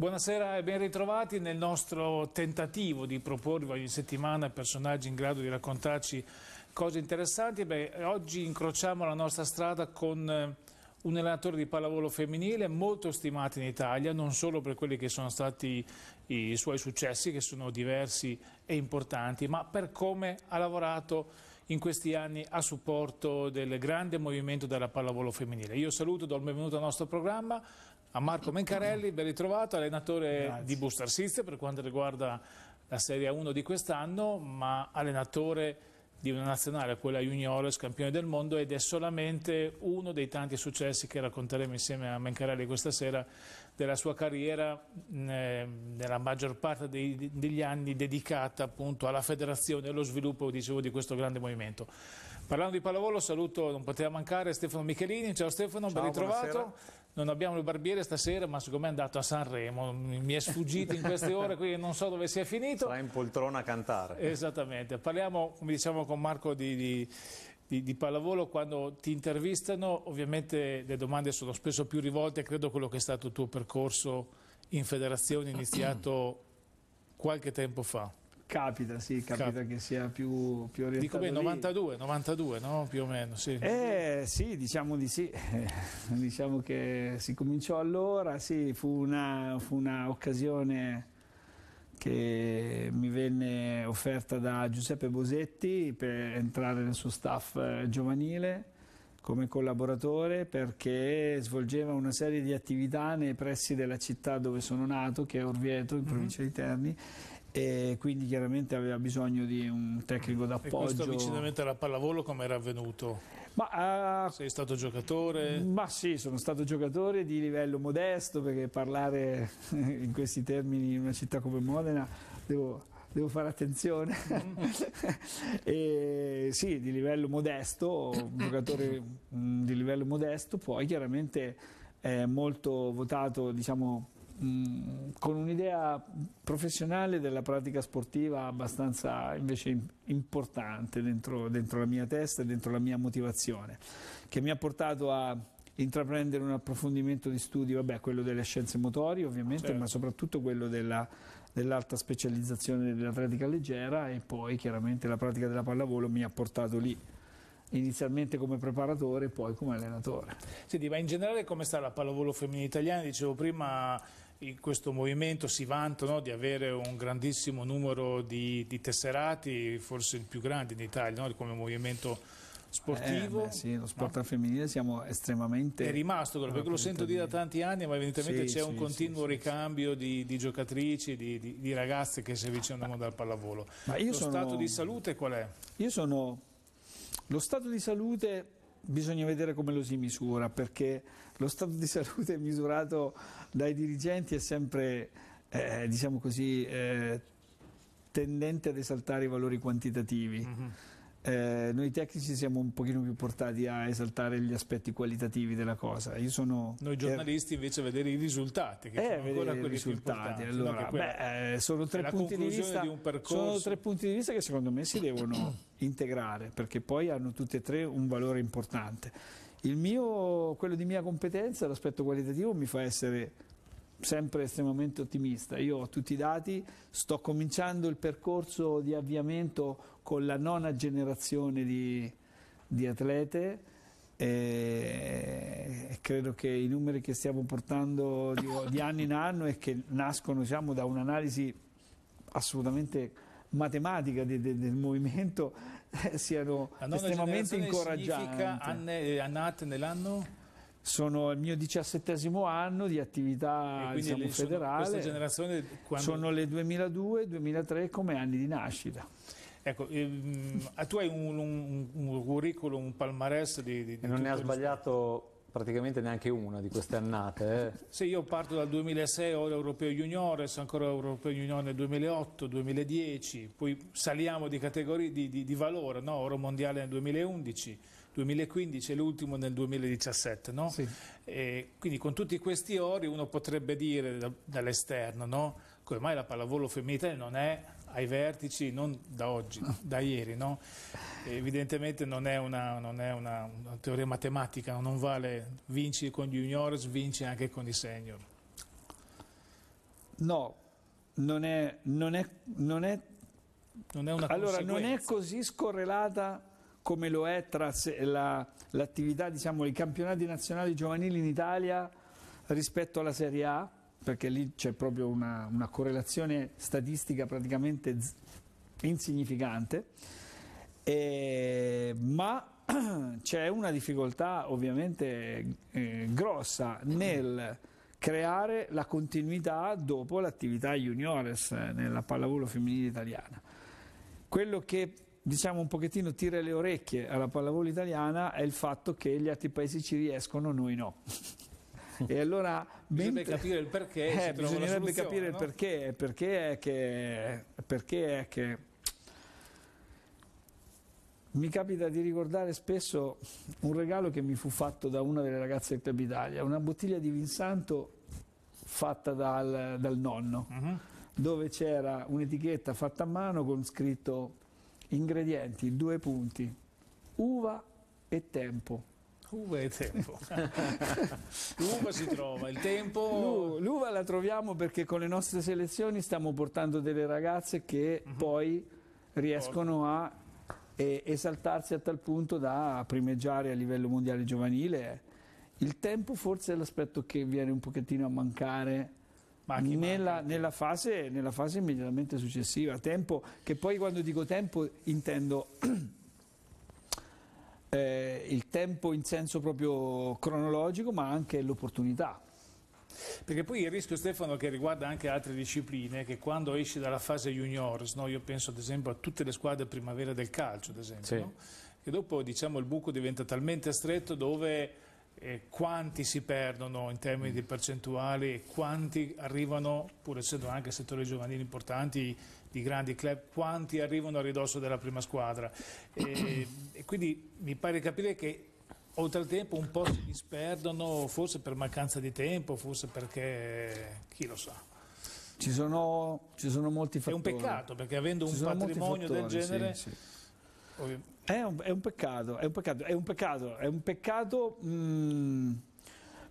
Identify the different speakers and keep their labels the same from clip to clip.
Speaker 1: Buonasera e ben ritrovati nel nostro tentativo di proporvi ogni settimana personaggi in grado di raccontarci cose interessanti. Beh, oggi incrociamo la nostra strada con eh, un allenatore di pallavolo femminile molto stimato in Italia, non solo per quelli che sono stati i suoi successi, che sono diversi e importanti, ma per come ha lavorato in questi anni a supporto del grande movimento della pallavolo femminile. Io saluto, do il benvenuto al nostro programma a Marco Mencarelli, ben ritrovato, allenatore Grazie. di Busto Arsizio per quanto riguarda la Serie 1 di quest'anno, ma allenatore di una nazionale, quella juniores, campione del mondo ed è solamente uno dei tanti successi che racconteremo insieme a Mencarelli questa sera della sua carriera eh, nella maggior parte dei, degli anni dedicata appunto alla federazione e allo sviluppo dicevo, di questo grande movimento. Parlando di pallavolo saluto, non poteva mancare, Stefano Michelini, ciao Stefano, ciao, ben ritrovato. Buonasera non abbiamo il barbiere stasera, ma siccome è andato a Sanremo, mi è sfuggito in queste ore, quindi non so dove sia finito. Sarà in poltrona a cantare. Esattamente. Parliamo, come diciamo con Marco, di, di di, di, pallavolo quando ti intervistano ovviamente le domande sono spesso più rivolte credo a quello che è stato il tuo percorso in federazione iniziato qualche tempo fa
Speaker 2: Capita, sì, capita, capita. che sia più, più orientato. Dico beh, 92,
Speaker 1: 92, no? Più o meno, sì.
Speaker 2: Eh, sì, diciamo di sì. diciamo che si cominciò allora, sì, fu una, fu una occasione che mi venne offerta da Giuseppe Bosetti per entrare nel suo staff eh, giovanile come collaboratore perché svolgeva una serie di attività nei pressi della città dove sono nato, che è Orvieto, in mm-hmm. provincia mm -hmm. di Terni, e quindi chiaramente aveva bisogno di un tecnico d'appoggio. E questo avvicinamento
Speaker 1: alla pallavolo come era avvenuto? Ma, uh, Sei stato giocatore? Ma sì, sono stato giocatore di livello modesto
Speaker 2: perché parlare in questi termini in una città come Modena devo, devo fare attenzione. e, sì, di livello modesto, un giocatore mm, di livello modesto, poi chiaramente molto votato diciamo con un'idea professionale della pratica sportiva abbastanza invece importante dentro, dentro la mia testa e dentro la mia motivazione, che mi ha portato a intraprendere un approfondimento di studio, vabbè, quello delle scienze motorie ovviamente, certo. ma soprattutto quello della, dell'alta specializzazione dell'atletica leggera e poi chiaramente la pratica della pallavolo mi ha portato lì inizialmente come preparatore e poi come allenatore.
Speaker 1: Senti, ma in generale come sta la pallavolo femminile italiana? Dicevo prima in questo movimento si vantano di avere un grandissimo numero di, di tesserati, forse il più grande in Italia no? come movimento sportivo. Eh,
Speaker 2: beh, sì, lo sport no? femminile siamo estremamente... È rimasto, quello, perché lo sento dire da
Speaker 1: tanti anni, ma evidentemente sì, c'è sì, un continuo sì, ricambio di, di, giocatrici, di, di, ragazze che si avvicinano dal pallavolo. Ma io lo sono... stato di salute qual è?
Speaker 2: Io sono... Lo stato di salute bisogna vedere come lo si misura, perché lo stato di salute è misurato dai dirigenti è sempre, eh, diciamo così, eh, tendente ad esaltare i valori quantitativi. Mm -hmm. Eh, noi tecnici siamo un pochino più portati a esaltare gli aspetti qualitativi della cosa. Sono, noi
Speaker 1: eh, giornalisti eh, invece a vedere i risultati, che eh, sono ancora quelli risultati, allora, no, beh,
Speaker 2: eh, sono, tre vista, di sono tre punti di vista che secondo me si devono integrare perché poi hanno tutti e tre un valore importante. Mio, quello di mia competenza, l'aspetto qualitativo mi fa essere sempre estremamente ottimista. Io ho tutti i dati, sto cominciando il percorso di avviamento con la nona generazione di, di atlete e credo che i numeri che stiamo portando di, di anno in anno e che nascono diciamo, da un'analisi assolutamente matematica de, de, del movimento eh, siano estremamente incoraggianti. Anne,
Speaker 1: eh, annate nell'anno?
Speaker 2: Sono il mio diciassettesimo anno di attività
Speaker 1: diciamo, le, federale, sono, quando... sono le 2002-2003 come anni di nascita. Ecco, ehm, ah, tu hai un, un, un, un curriculum, un palmarès di, di, di Non ne ha
Speaker 3: sbagliato praticamente neanche una di queste annate. Eh. Se io parto
Speaker 1: dal 2006, ora europeo juniores, ancora europeo junior nel 2008, 2010, poi saliamo di categorie di, di, di valore, no? oro mondiale nel 2011, 2015 e l'ultimo nel 2017. No? Sì. quindi con tutti questi ori uno potrebbe dire dall'esterno no? come mai la pallavolo femminile non è ai vertici, non da oggi, da ieri. No? Evidentemente non è, una, non è una, una, teoria matematica, non vale vinci con gli juniors, vinci anche con i senior. No, non
Speaker 2: è, non è, non è, non è una allora, non è così scorrelata come lo è tra l'attività, diciamo, i campionati nazionali giovanili in Italia rispetto alla Serie A perché lì c'è proprio una, una correlazione statistica praticamente insignificante, eh, ma c'è una difficoltà ovviamente eh, grossa nel creare la continuità dopo l'attività juniores eh, nella pallavolo femminile italiana. Quello che diciamo un pochettino tira le orecchie alla pallavolo italiana è il fatto che gli altri paesi ci riescono, noi no. e allora, bisognerebbe mentre... capire
Speaker 1: il perché. Eh, bisognerebbe capire no? il
Speaker 2: perché, perché è che... Perché è che mi capita di ricordare spesso un regalo che mi fu fatto da una delle ragazze del Club Italia, una bottiglia di Vinsanto fatta dal, dal nonno, uh-huh. dove c'era un'etichetta fatta a mano con scritto ingredienti, due punti, uva e tempo. Uva è tempo.
Speaker 1: L'uva si trova, il tempo...
Speaker 2: L'uva la troviamo perché con le nostre selezioni stiamo portando delle ragazze che uh mhm. -huh. poi riescono a eh, esaltarsi a tal punto da primeggiare a livello mondiale giovanile. Il tempo forse è l'aspetto che viene un pochettino a mancare nella, nella, fase, nella fase immediatamente successiva. Tempo, che poi quando dico tempo intendo... eh, il tempo in senso proprio cronologico, ma anche l'opportunità.
Speaker 1: Perché poi il rischio, Stefano, che riguarda anche altre discipline, è che quando esci dalla fase juniors, no? io penso ad esempio a tutte le squadre primavera del calcio, ad esempio, sì. no? che dopo diciamo, il buco diventa talmente stretto dove eh, quanti si perdono in termini di mm. percentuali e quanti arrivano, pur essendo anche settori giovanili importanti, di grandi club, quanti arrivano a ridosso della prima squadra. E, e quindi mi pare capire che oltre al tempo un po' si disperdono, forse per mancanza di tempo, forse perché chi lo sa.
Speaker 2: Ci sono, ci sono molti fattori. È un peccato perché avendo un patrimonio fattori, del genere... Sì, sì. È un, è un, peccato, è un peccato, è un peccato, è un peccato mh, mm,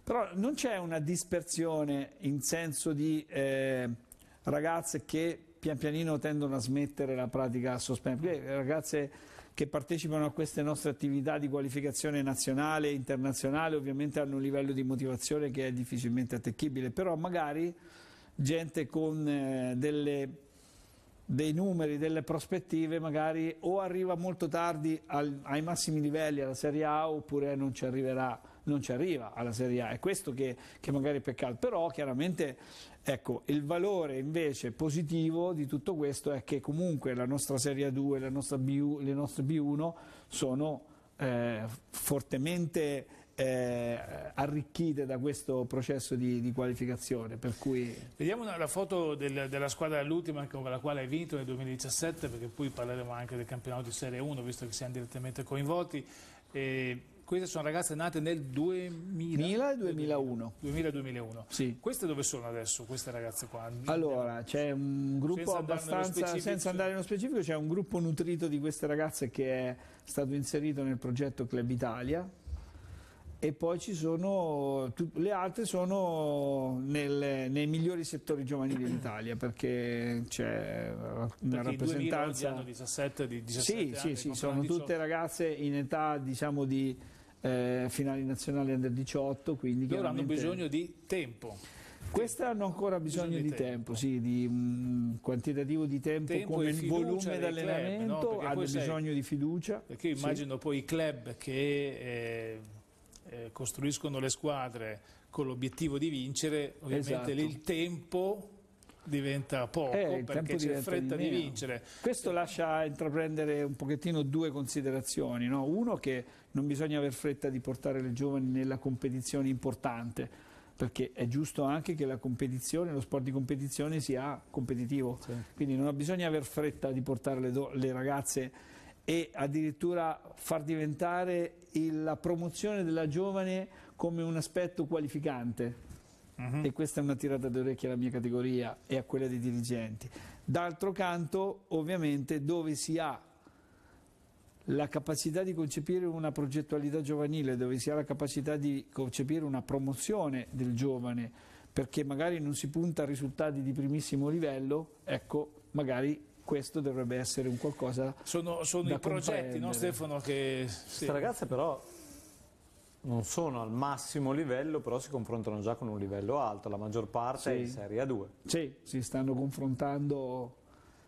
Speaker 2: però non c'è una dispersione in senso di eh, ragazze che pian pianino tendono a smettere la pratica a sospendere. Eh, le ragazze che partecipano a queste nostre attività di qualificazione nazionale e internazionale ovviamente hanno un livello di motivazione che è difficilmente attecchibile, però magari gente con eh, delle, dei numeri, delle prospettive, magari o arriva molto tardi al, ai massimi livelli alla Serie A oppure non ci arriverà non ci arriva alla Serie A, è questo che, che magari è peccato, però chiaramente ecco, il valore invece positivo di tutto questo è che comunque la nostra Serie a 2, la nostra B, le nostre B1 sono eh, fortemente eh, arricchite da questo processo di, di qualificazione. Cui...
Speaker 1: Vediamo la foto del, della squadra all'ultima con la quale hai vinto nel 2017, perché poi parleremo anche del campionato di Serie 1, visto che siamo direttamente coinvolti. E queste sono ragazze nate nel 2000 e 2001. 2000-2001. Sì. Queste dove sono adesso queste ragazze qua?
Speaker 2: Allora, c'è un gruppo senza abbastanza andare senza andare nello specifico, c'è un gruppo nutrito di queste ragazze che è stato inserito nel progetto Club Italia e poi ci sono le altre sono nel, nei migliori settori giovanili d'Italia perché c'è una perché rappresentanza hanno
Speaker 1: 17 di 17 sì, anni, sì, sì, sono tutte
Speaker 2: ragazze in età diciamo di eh, finali nazionali under 18, quindi loro hanno bisogno
Speaker 1: di tempo.
Speaker 2: Questa hanno ancora bisogno, bisogno di, di, tempo, tempo sì, di mh, mm, quantitativo di tempo, tempo come volume d'allenamento, club, no? hanno bisogno sei, di fiducia. Perché immagino
Speaker 1: sì. poi i club che eh, eh, costruiscono le squadre con l'obiettivo di vincere, ovviamente esatto. il tempo diventa poco eh, perché c'è fretta di, di vincere.
Speaker 2: Questo lascia intraprendere un pochettino due considerazioni. No? Uno che non bisogna aver fretta di portare le giovani nella competizione importante perché è giusto anche che la competizione, lo sport di competizione sia competitivo, sì. quindi non bisogna aver fretta di portare le, le ragazze e addirittura far diventare la promozione della giovane come un aspetto qualificante uh-huh. e questa è una tirata d'orecchio alla mia categoria e a quella dei dirigenti. D'altro canto, ovviamente, dove si ha la capacità di concepire una progettualità giovanile, dove si ha la capacità di concepire una promozione del giovane, perché magari non si punta a risultati di primissimo livello, ecco, magari questo dovrebbe essere un qualcosa. Sono, sono i progetti, no Stefano?
Speaker 1: Che... Sì. Questa ragazza
Speaker 3: però non sono al massimo livello, però si confrontano già con un livello alto, la maggior parte sì. è in Serie A2.
Speaker 2: Sì, si stanno confrontando,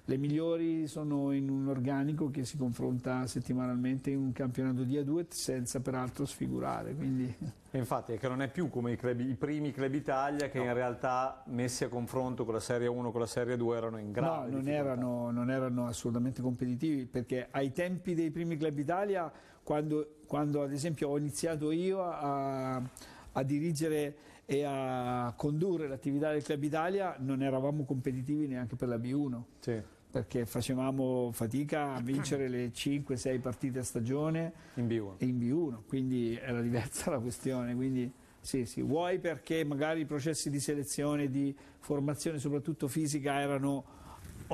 Speaker 2: le migliori sono in un organico che si confronta settimanalmente in un campionato di A2 senza peraltro
Speaker 3: sfigurare. Quindi... infatti è che non è più come i, club, i primi Club Italia che no. in realtà messi a confronto con la Serie 1 con la Serie 2 erano in grado. No, non
Speaker 2: erano, non erano assolutamente competitivi perché ai tempi dei primi Club Italia quando, quando ad esempio ho iniziato io a, a dirigere e a condurre l'attività del Club Italia non eravamo competitivi neanche per la B1 sì. perché facevamo fatica a vincere le 5-6 partite a stagione in B1. in B1. quindi era diversa la questione quindi sì, sì. vuoi perché magari i processi di selezione di formazione soprattutto fisica erano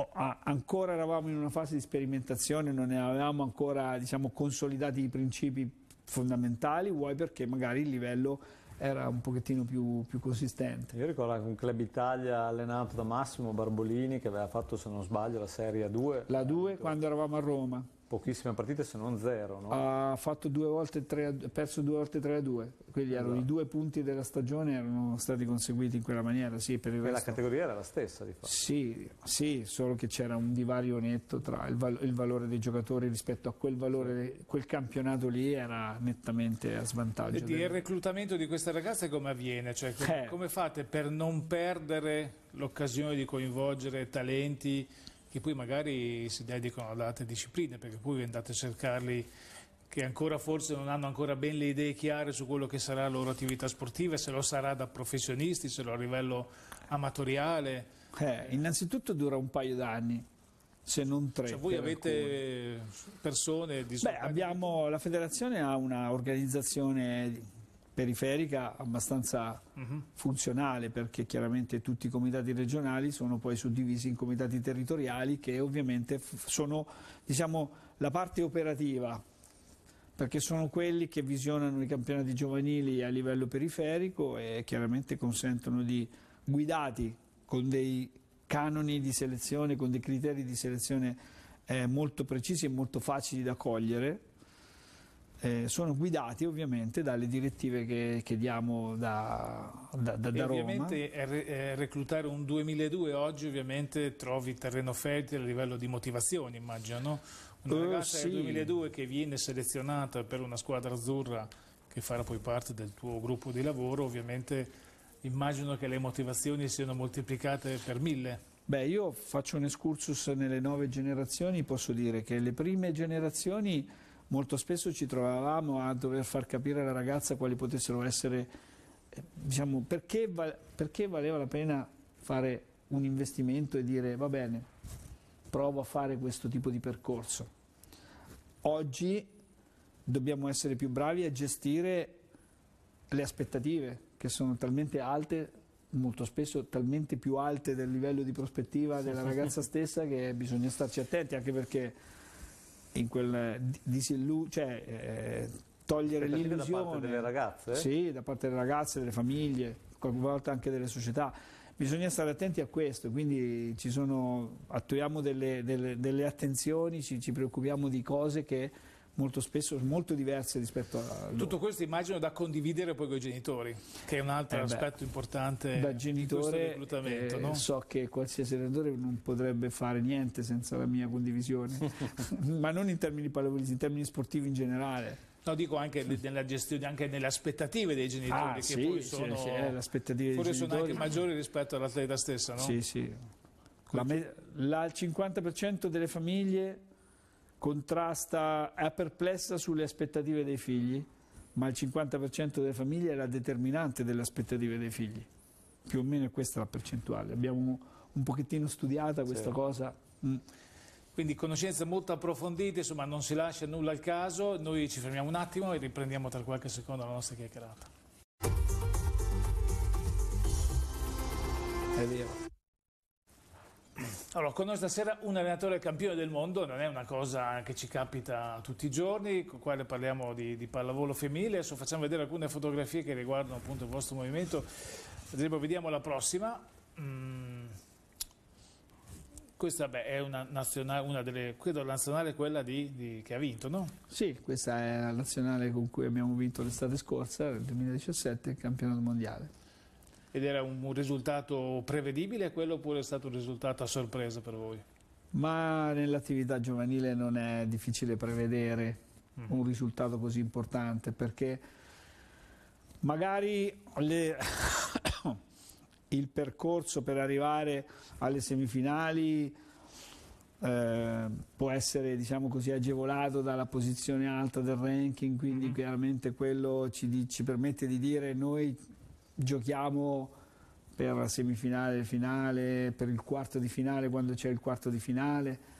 Speaker 2: oh, ancora eravamo in una fase di sperimentazione, non ne avevamo ancora diciamo, consolidati i principi fondamentali,
Speaker 3: vuoi perché magari il livello era un pochettino più, più consistente. Io ricordo anche un Club Italia allenato da Massimo Barbolini che aveva fatto, se non sbaglio, la Serie 2. La 2 quando eravamo a Roma. Pochissime partite se non zero, no?
Speaker 2: Ha due 3, perso due volte 3 a 2, quindi erano esatto. i due punti della stagione erano stati conseguiti in quella maniera, sì, per il resto... la categoria
Speaker 3: era la stessa di fatto.
Speaker 2: Sì, sì solo che c'era un divario netto tra il, val il, valore dei giocatori rispetto a quel valore, quel campionato lì era nettamente a svantaggio. Del... Il
Speaker 1: reclutamento di queste ragazze come avviene? Cioè, com eh. Come fate per non perdere l'occasione di coinvolgere talenti? che poi magari si dedicano ad altre discipline, perché poi andate a cercarli che ancora forse non hanno ancora ben le idee chiare su quello che sarà la loro attività sportiva, se lo sarà da professionisti, se lo a livello amatoriale.
Speaker 2: Eh, innanzitutto dura un paio d'anni, se non tre. Cioè voi avete alcuni. persone di... Beh, abbiamo, la federazione ha un'organizzazione periferica abbastanza mhm. funzionale perché chiaramente tutti i comitati regionali sono poi suddivisi in comitati territoriali che ovviamente sono diciamo, la parte operativa perché sono quelli che visionano i campionati giovanili a livello periferico e chiaramente consentono di guidati con dei canoni di selezione, con dei criteri di selezione eh, molto precisi e molto facili da cogliere eh, sono guidati ovviamente dalle direttive che, che diamo da, da, da, da ovviamente
Speaker 1: Roma. Ovviamente reclutare un 2002 oggi ovviamente trovi terreno fertile a livello di motivazioni immagino, una uh, ragazza sì. del 2002 che viene selezionata per una squadra azzurra che farà poi parte del tuo gruppo di lavoro ovviamente immagino che le motivazioni siano moltiplicate per mille.
Speaker 2: Beh, io faccio un excursus nelle nuove generazioni, posso dire che le prime generazioni molto spesso ci trovavamo a dover far capire alla ragazza quali potessero essere, eh, diciamo, perché, val perché valeva la pena fare un investimento e dire va bene, provo a fare questo tipo di percorso. Oggi dobbiamo essere più bravi a gestire le aspettative che sono talmente alte, molto spesso talmente più alte del livello di prospettiva della ragazza stessa che bisogna starci attenti anche perché in quel disillu- cioè, eh, togliere l'illusione da parte delle ragazze? Eh? Sì, da parte delle ragazze, delle famiglie, qualche volta anche delle società. Bisogna stare attenti a questo, quindi sono, attuiamo delle, delle, delle attenzioni, ci, ci preoccupiamo di cose che molto spesso molto diverse rispetto a loro. Tutto
Speaker 1: questo immagino da condividere poi con i genitori, che è un altro eh beh, aspetto importante da genitore, reclutamento. Eh, no? So
Speaker 2: che qualsiasi allenatore non potrebbe fare niente senza la mia condivisione, ma non in termini pallavolisti in termini sportivi in generale.
Speaker 1: No, dico anche nella gestione, anche nelle aspettative dei genitori, ah, che sì, poi sono, sì, eh, sì, forse sono anche maggiori rispetto all'atleta stessa, no? Sì, sì.
Speaker 2: La, il 50% delle famiglie contrasta, è perplessa sulle aspettative dei figli, ma il 50% delle famiglie è la determinante delle aspettative dei figli. Più o meno è questa la percentuale. Abbiamo un pochettino studiata questa sì. cosa. Mm.
Speaker 1: Quindi conoscenze molto approfondite, insomma non si lascia nulla al caso. Noi ci fermiamo un attimo e riprendiamo tra qualche secondo la nostra chiacchierata.
Speaker 2: È vero.
Speaker 1: Allora, con noi stasera un allenatore campione del mondo, non è una cosa che ci capita tutti i giorni, con quale parliamo di, di pallavolo femminile, adesso facciamo vedere alcune fotografie che riguardano appunto il vostro movimento, ad esempio vediamo la prossima, mm. questa beh, è una nazionale, una delle, credo la nazionale quella di, di, che ha vinto, no?
Speaker 2: Sì, questa è la nazionale con cui abbiamo vinto l'estate scorsa, nel 2017, il campionato mondiale
Speaker 1: ed era un risultato prevedibile quello oppure è stato un risultato a sorpresa per voi?
Speaker 2: Ma nell'attività giovanile non è difficile prevedere mm. un risultato così importante perché magari le... il percorso per arrivare alle semifinali eh, può essere diciamo così, agevolato dalla posizione alta del ranking quindi mm. chiaramente quello ci, ci permette di dire noi giochiamo per la semifinale, finale, per il quarto di finale quando c'è il quarto di finale,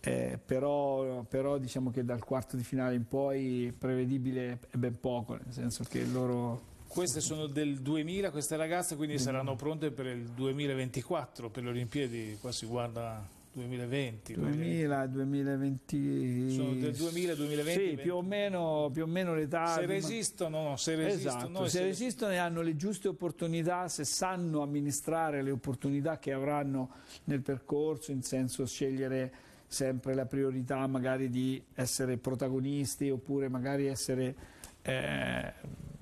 Speaker 2: eh, però, però, diciamo che dal quarto di finale in poi prevedibile è ben poco, nel senso che loro...
Speaker 1: Queste sono del 2000 queste ragazze, quindi mm. saranno pronte per il 2024, per le Olimpiadi, qua si guarda 2020 2000,
Speaker 2: 2020 sono del 2000 2020 sì, più o meno, più o meno l'età se resistono
Speaker 1: no, se resistono, esatto, se, se
Speaker 2: resistono e hanno le giuste opportunità se sanno amministrare le opportunità che avranno nel percorso in senso scegliere sempre la priorità magari di essere protagonisti oppure magari essere
Speaker 1: eh,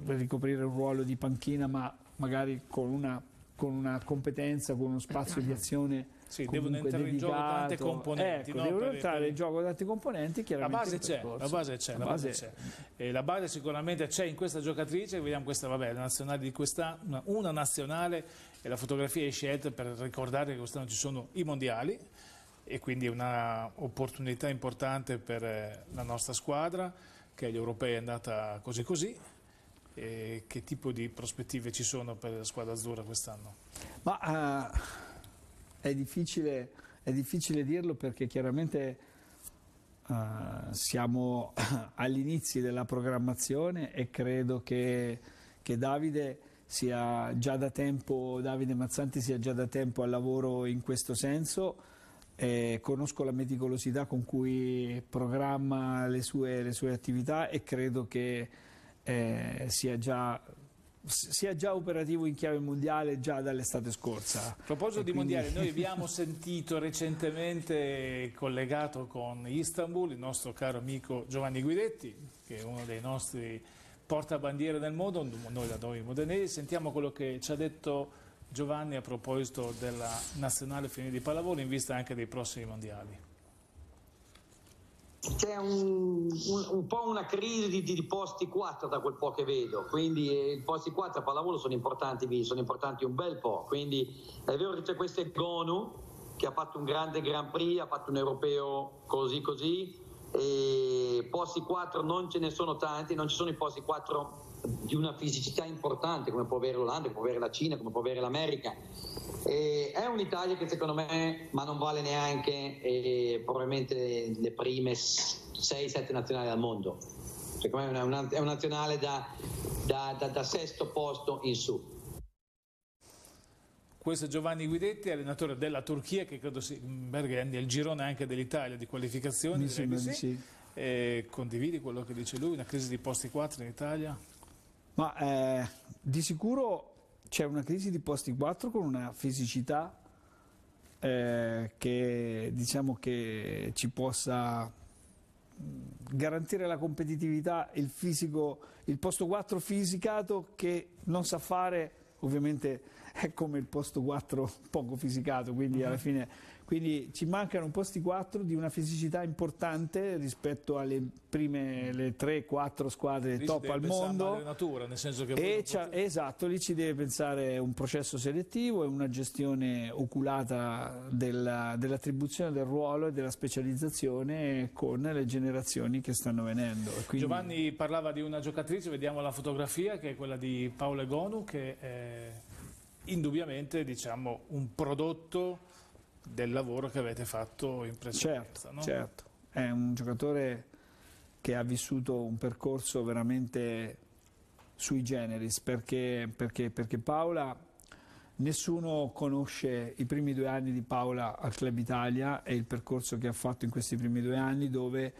Speaker 2: ricoprire un ruolo di panchina ma magari con una, con una competenza con uno spazio di eh, eh. azione sì, devono entrare dedicato. in gioco tante ecco, componenti. Ecco, no? devono entrare
Speaker 1: per... in gioco tante componenti, chiaramente. La base c'è, la base c'è, la, la base, base la base sicuramente c'è in questa giocatrice, vediamo questa, vabbè, la nazionale di quest'anno, una nazionale e la fotografia è scelta per ricordare che quest'anno ci sono i mondiali e quindi è un'opportunità importante per eh, la nostra squadra che agli europei è andata così così che tipo di prospettive ci sono per la squadra azzurra quest'anno?
Speaker 2: Ma uh è difficile, è difficile dirlo perché chiaramente uh, siamo all'inizio della programmazione e credo che, che Davide sia già da tempo, Davide Mazzanti sia già da tempo al lavoro in questo senso. Eh, conosco la meticolosità con cui programma le sue, le sue attività e credo che eh, sia già sia già operativo in chiave mondiale già dall'estate scorsa. A
Speaker 1: proposito e di quindi... mondiale, noi abbiamo sentito recentemente collegato con Istanbul il nostro caro amico Giovanni Guidetti, che è uno dei nostri portabandiere nel mondo, noi da noi modenesi, sentiamo quello che ci ha detto Giovanni a proposito della nazionale femminile di pallavolo in vista anche dei prossimi mondiali
Speaker 3: c'è un, un, un, po' una crisi di, di, posti 4 da quel po' che vedo, quindi eh, i posti 4 a pallavolo sono importanti, sono importanti un bel po', quindi è vero che c'è questo Gonu che ha fatto un grande Grand Prix, ha fatto un europeo così così, e posti 4 non ce ne sono tanti, non ci sono i posti 4 di una fisicità importante come può avere l'Olanda, come può avere la Cina, come può avere l'America. E è un'Italia che secondo me, ma non vale neanche eh, probabilmente le prime 6-7 nazionali al mondo. Secondo me è una, è una nazionale da, da, da, da sesto posto in su.
Speaker 1: Questo è Giovanni Guidetti, allenatore della Turchia, che credo sia il girone anche dell'Italia di qualificazione. Mi sembra di sì. Eh, condividi quello che dice lui, una crisi di posti 4 in Italia?
Speaker 2: Ma eh, di sicuro c'è una crisi di posti 4 con una fisicità eh, che diciamo che ci possa garantire la competitività, il, fisico, il posto 4 fisicato che non sa fare ovviamente è come il posto 4 poco fisicato, quindi alla mm-hmm. fine quindi ci mancano un po' sti quattro di una fisicità importante rispetto alle prime le 3-4 squadre lì top al mondo.
Speaker 1: Natura, nel senso che e
Speaker 2: esatto, lì ci deve pensare un processo selettivo e una gestione oculata della, dell'attribuzione del ruolo e della specializzazione con le generazioni che stanno venendo. Quindi...
Speaker 1: Giovanni parlava di una giocatrice, vediamo la fotografia che è quella di Paola Gonu che è indubbiamente diciamo, un prodotto del lavoro che avete fatto in precedenza. Certo, no? certo.
Speaker 2: È un giocatore che ha vissuto un percorso veramente sui generis, perché, perché, perché Paola... Nessuno conosce i primi due anni di Paola al Club Italia e il percorso che ha fatto in questi primi due anni dove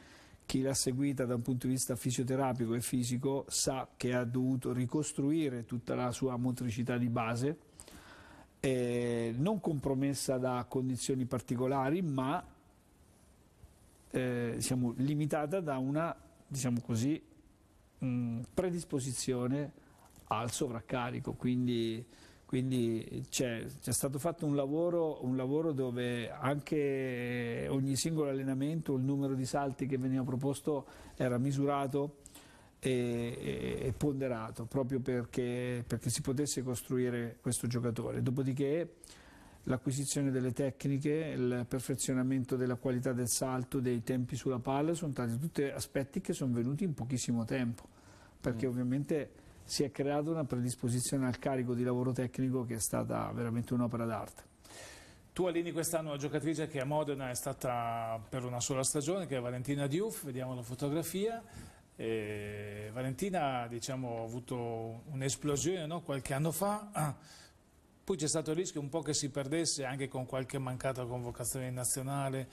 Speaker 2: chi l'ha seguita da un punto di vista fisioterapico e fisico sa che ha dovuto ricostruire tutta la sua motricità di base eh, non compromessa da condizioni particolari, ma eh, diciamo, limitata da una diciamo così, mh, mm, predisposizione al sovraccarico. Quindi, quindi c'è, stato fatto un lavoro, un lavoro, dove anche ogni singolo allenamento, il numero di salti che veniva proposto era misurato e, e ponderato proprio perché, perché, si potesse costruire questo giocatore. Dopodiché l'acquisizione delle tecniche, il perfezionamento della qualità del salto, dei tempi sulla palla sono stati tutti aspetti che sono venuti in pochissimo tempo perché mm. ovviamente si è creata una predisposizione al carico di lavoro tecnico che è stata veramente un'opera
Speaker 1: d'arte. Tu allini quest'anno una giocatrice che a Modena è stata per una sola stagione, che è Valentina Diouf, vediamo la fotografia, e eh, Valentina diciamo, ha avuto un'esplosione no? qualche anno fa, ah, poi c'è stato il rischio un po' che si perdesse anche con qualche mancata convocazione in nazionale,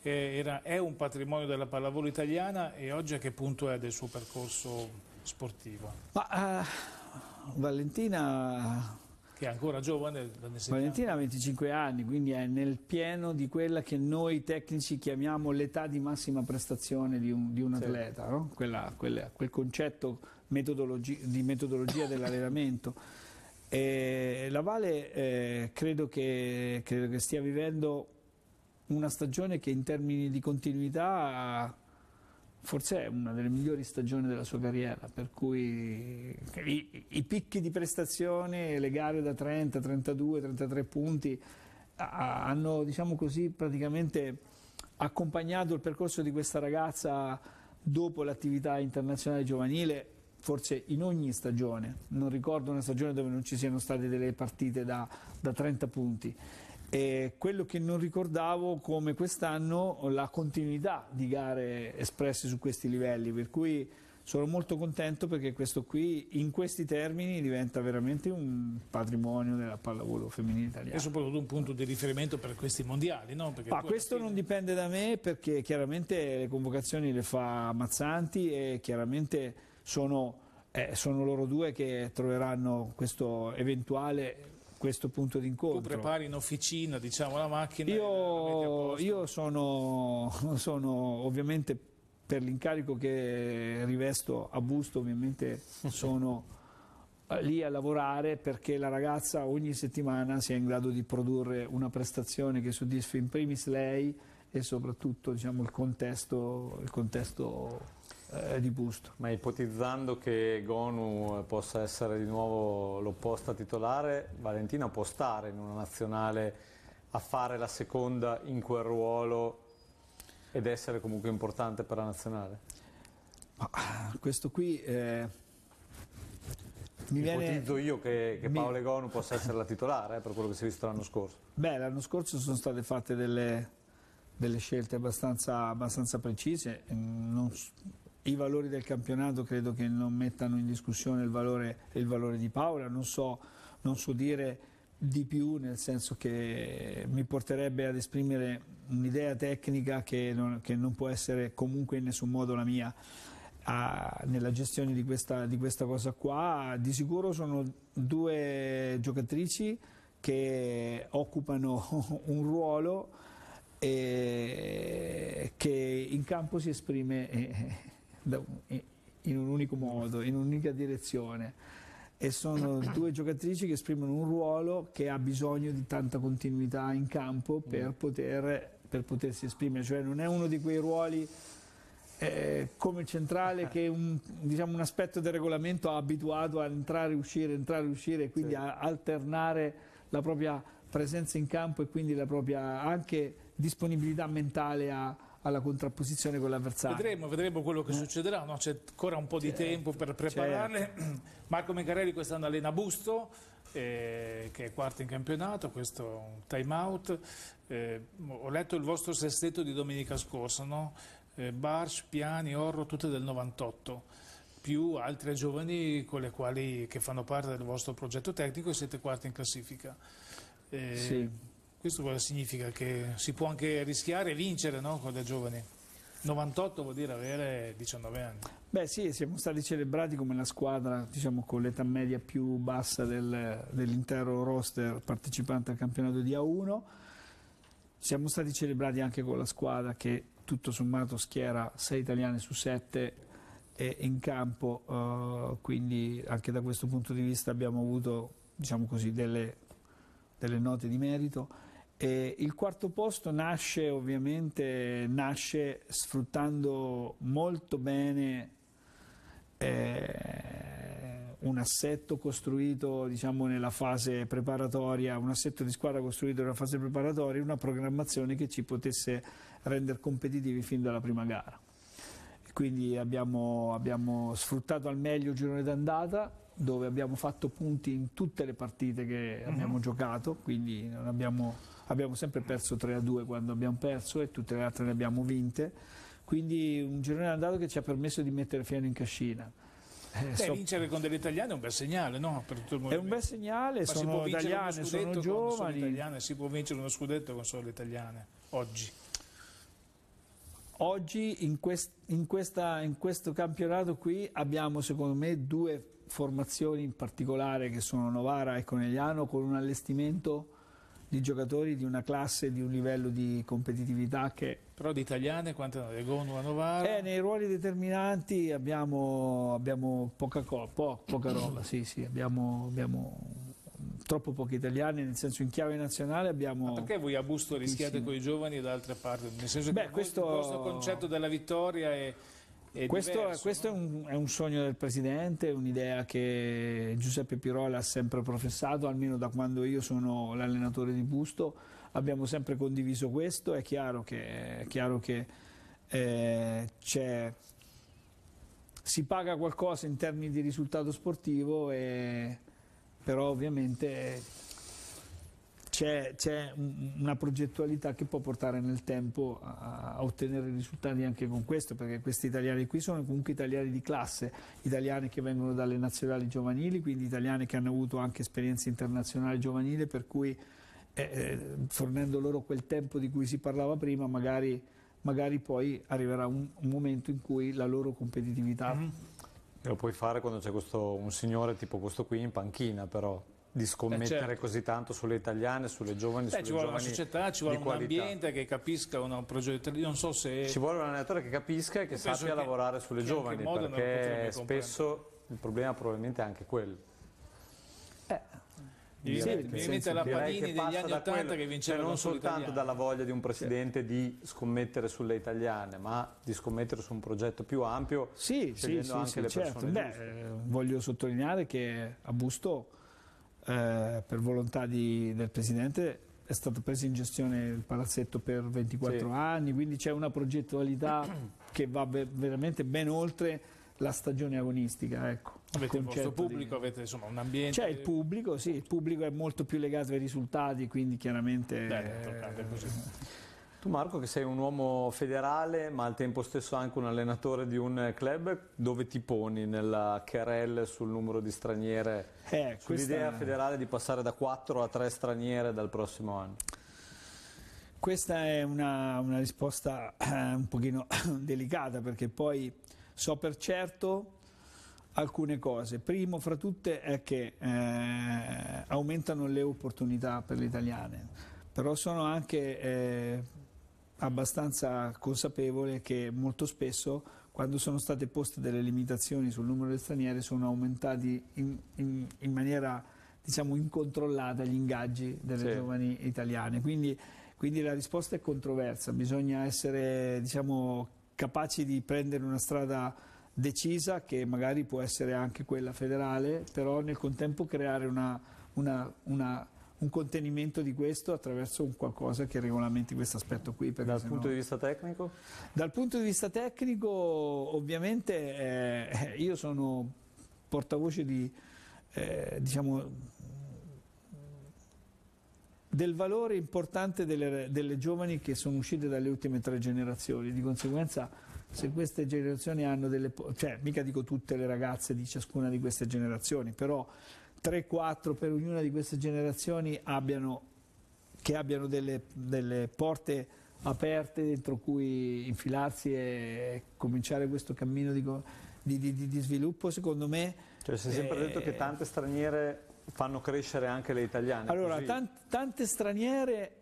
Speaker 1: eh, era, è un patrimonio della pallavolo italiana e oggi a che punto è del suo percorso sportivo?
Speaker 2: Ma, uh, Valentina
Speaker 1: che è ancora giovane. Valentina
Speaker 2: ha 25 anni, quindi è nel pieno di quella che noi tecnici chiamiamo l'età di massima prestazione di un, di un atleta, sì. no? quella, quella, quel concetto metodologi di metodologia dell'allenamento. la Vale eh, credo, che, credo, che, stia vivendo una stagione che in termini di continuità forse è una delle migliori stagioni della sua carriera, per cui i, i picchi di prestazione, le gare da 30, 32, 33 punti a, hanno diciamo così, praticamente accompagnato il percorso di questa ragazza dopo l'attività internazionale giovanile forse in ogni stagione, non ricordo una stagione dove non ci siano state delle partite da, da 30 punti. E quello che non ricordavo come quest'anno la continuità di gare espresse su questi livelli, per cui sono molto contento perché questo qui in questi termini diventa veramente un patrimonio della pallavolo femminile italiana.
Speaker 1: E soprattutto un punto di riferimento per questi mondiali, no? Ma questo
Speaker 2: fine... non dipende da me perché chiaramente le convocazioni le fa Mazzanti e chiaramente sono, eh, sono loro due che troveranno questo eventuale questo punto d'incontro. Tu prepari
Speaker 1: in officina diciamo, la macchina? Io,
Speaker 2: la io sono, sono ovviamente per l'incarico che rivesto a Busto ovviamente sono eh, lì a lavorare perché la ragazza ogni settimana sia in grado di produrre una prestazione che soddisfi in primis lei e soprattutto diciamo, il contesto, il contesto eh, di Busto.
Speaker 3: Ma ipotizzando che Gonu possa essere di nuovo l'opposta titolare, Valentina può stare in una nazionale a fare la seconda in quel ruolo ed essere comunque importante per la nazionale?
Speaker 2: Ma questo qui...
Speaker 3: Eh... Mi Ipotizzo io che, che Paolo mi... Gonu possa essere la titolare eh, per quello che si è visto l'anno scorso.
Speaker 2: Beh, l'anno scorso sono state fatte delle, delle scelte abbastanza, abbastanza precise. Non, i valori del campionato credo che non mettano in discussione il valore, il valore di Paola, non so, non so, dire di più nel senso che mi porterebbe ad esprimere un'idea tecnica che non, che non, può essere comunque in nessun modo la mia a, nella gestione di questa, di questa cosa qua. Di sicuro sono due giocatrici che occupano un ruolo e eh, che in campo si esprime eh, in un unico modo, in un'unica direzione e sono due giocatrici che esprimono un ruolo che ha bisogno di tanta continuità in campo per, mm. poter, per potersi esprimere, cioè non è uno di quei ruoli eh, come centrale eh. che un, diciamo, un, aspetto del regolamento ha abituato a entrare e uscire, entrare e uscire e quindi sì. a alternare la propria presenza in campo e quindi la propria anche disponibilità mentale a, alla contrapposizione con l'avversario.
Speaker 1: Vedremo, vedremo quello che eh. succederà, no? c'è ancora un po' di certo, tempo per prepararle. Certo. Marco Mencarelli quest'anno allena Busto, eh, che è quarto in campionato, questo è un time out. Eh, ho letto il vostro sestetto di domenica scorsa, no? eh, Barsch, Piani, Orro, tutte del 98 più altre giovani con le quali, che fanno parte del vostro progetto tecnico e siete quarti in classifica. Eh, sì. Questo cosa significa che si può anche rischiare e vincere no? da giovani. 98 vuol dire avere 19 anni.
Speaker 2: Beh sì, siamo stati celebrati come la squadra diciamo, con l'età media più bassa del, dell'intero roster partecipante al campionato di A1. Siamo stati celebrati anche con la squadra che tutto sommato schiera 6 italiane su 7 e in campo, uh, quindi anche da questo punto di vista abbiamo avuto diciamo così, delle, delle note di merito e il quarto posto nasce ovviamente nasce sfruttando molto bene eh, un assetto costruito diciamo, nella fase preparatoria, un assetto di squadra costruito nella fase preparatoria, una programmazione che ci potesse rendere competitivi fin dalla prima gara. Quindi abbiamo, abbiamo sfruttato al meglio il girone d'andata, dove abbiamo fatto punti in tutte le partite che mm -hmm. abbiamo giocato, quindi non abbiamo abbiamo sempre perso 3 a 2 quando abbiamo perso e tutte le altre le abbiamo vinte, quindi un girone andato che ci ha permesso di mettere fieno in cascina.
Speaker 3: Eh, so,
Speaker 1: vincere con delle italiane è un bel segnale, no? è un bel segnale, Ma sono italiane, sono giovani. Sono italiane, si può vincere uno scudetto con solo le italiane, oggi.
Speaker 2: Oggi in, quest, in, questa, in, questo campionato qui abbiamo secondo me due formazioni in particolare che sono Novara e Conegliano con un allestimento di giocatori di una classe, di un livello di competitività che...
Speaker 1: Però di italiane quante ne Gonova, Novara? Eh, nei
Speaker 2: ruoli determinanti abbiamo, abbiamo poca, co- po- poca roba, sì, sì, abbiamo, abbiamo troppo pochi italiani, nel senso in chiave nazionale abbiamo... Ma perché
Speaker 1: voi a Busto rischiate con i giovani e da altre parti? Nel senso Beh, che questo... questo concetto della vittoria è è questo, diverso, questo
Speaker 2: no? è, un, è, un, sogno del Presidente, un'idea che Giuseppe Pirola ha sempre professato, almeno da quando io sono l'allenatore di Busto, abbiamo sempre condiviso questo, è chiaro che, è chiaro che eh, si paga qualcosa in termini di risultato sportivo, e, però ovviamente c'è, una progettualità che può portare nel tempo a, a, ottenere risultati anche con questo, perché questi italiani qui sono comunque italiani di classe, italiani che vengono dalle nazionali giovanili, quindi italiani che hanno avuto anche esperienze internazionali giovanili, per cui eh, eh fornendo loro quel tempo di cui si parlava prima, magari, magari poi arriverà un, un, momento in cui la loro competitività... Mm.
Speaker 3: Lo puoi fare quando c'è un signore tipo questo qui in panchina però di scommettere eh, certo. così tanto sulle italiane, sulle giovani, Beh, sulle ci vuole una società, ci vuole un qualità.
Speaker 1: ambiente che capisca un progetto, non so se... Ci vuole un
Speaker 3: allenatore che capisca e che sappia che, lavorare sulle giovani, perché spesso il problema probabilmente è anche quello. Eh. Sì, senso, la Panini degli anni 80 quello, che vinceva cioè non soltanto dalla voglia di un presidente certo. di scommettere sulle italiane ma di scommettere su un progetto più ampio sì, scegliendo sì, anche sì, le certo. persone Beh,
Speaker 2: eh, voglio sottolineare che a Busto eh, per volontà di, del Presidente è stato preso in gestione il palazzetto per 24 sì. anni, quindi c'è una progettualità che va be veramente ben oltre la stagione agonistica. Ecco, avete il, vostro pubblico,
Speaker 1: di... avete insomma, un ambiente... C'è il
Speaker 2: pubblico, sì, il pubblico è molto più legato ai risultati, quindi
Speaker 3: chiaramente... Beh, è... Tu Marco che sei un uomo federale ma al tempo stesso anche un allenatore di un club, dove ti poni nella querelle sul numero di straniere,
Speaker 2: eh, sull'idea questa... federale
Speaker 3: di passare da 4 a 3 straniere dal prossimo anno?
Speaker 2: Questa è una, una risposta eh, un pochino delicata perché poi so per certo alcune cose. Primo fra tutte è che eh, aumentano le opportunità per le italiane, però sono anche eh, abbastanza consapevole che molto spesso quando sono state poste delle limitazioni sul numero di stranieri sono aumentati in, in, in maniera diciamo, incontrollata gli ingaggi delle sì. giovani italiane. Quindi, quindi, la risposta è controversa, bisogna essere diciamo, capaci di prendere una strada decisa che magari può essere anche quella federale, però nel contempo creare una, una, una un contenimento di questo attraverso un qualcosa che regolamenti questo aspetto qui. Dal punto di vista tecnico? Dal punto di vista tecnico ovviamente eh, io sono portavoce di, eh, diciamo, del valore importante delle, delle, giovani che sono uscite dalle ultime tre generazioni, di conseguenza se queste generazioni hanno delle... cioè mica dico tutte le ragazze di ciascuna di queste generazioni, però 3-4 per ognuna di queste generazioni abbiano, che abbiano delle, delle porte aperte dentro cui infilarsi e cominciare questo cammino di, di, di, di sviluppo, secondo me... Cioè si è sempre eh, detto che eh,
Speaker 3: tante straniere fanno crescere anche le italiane.
Speaker 2: Allora, tante, tante straniere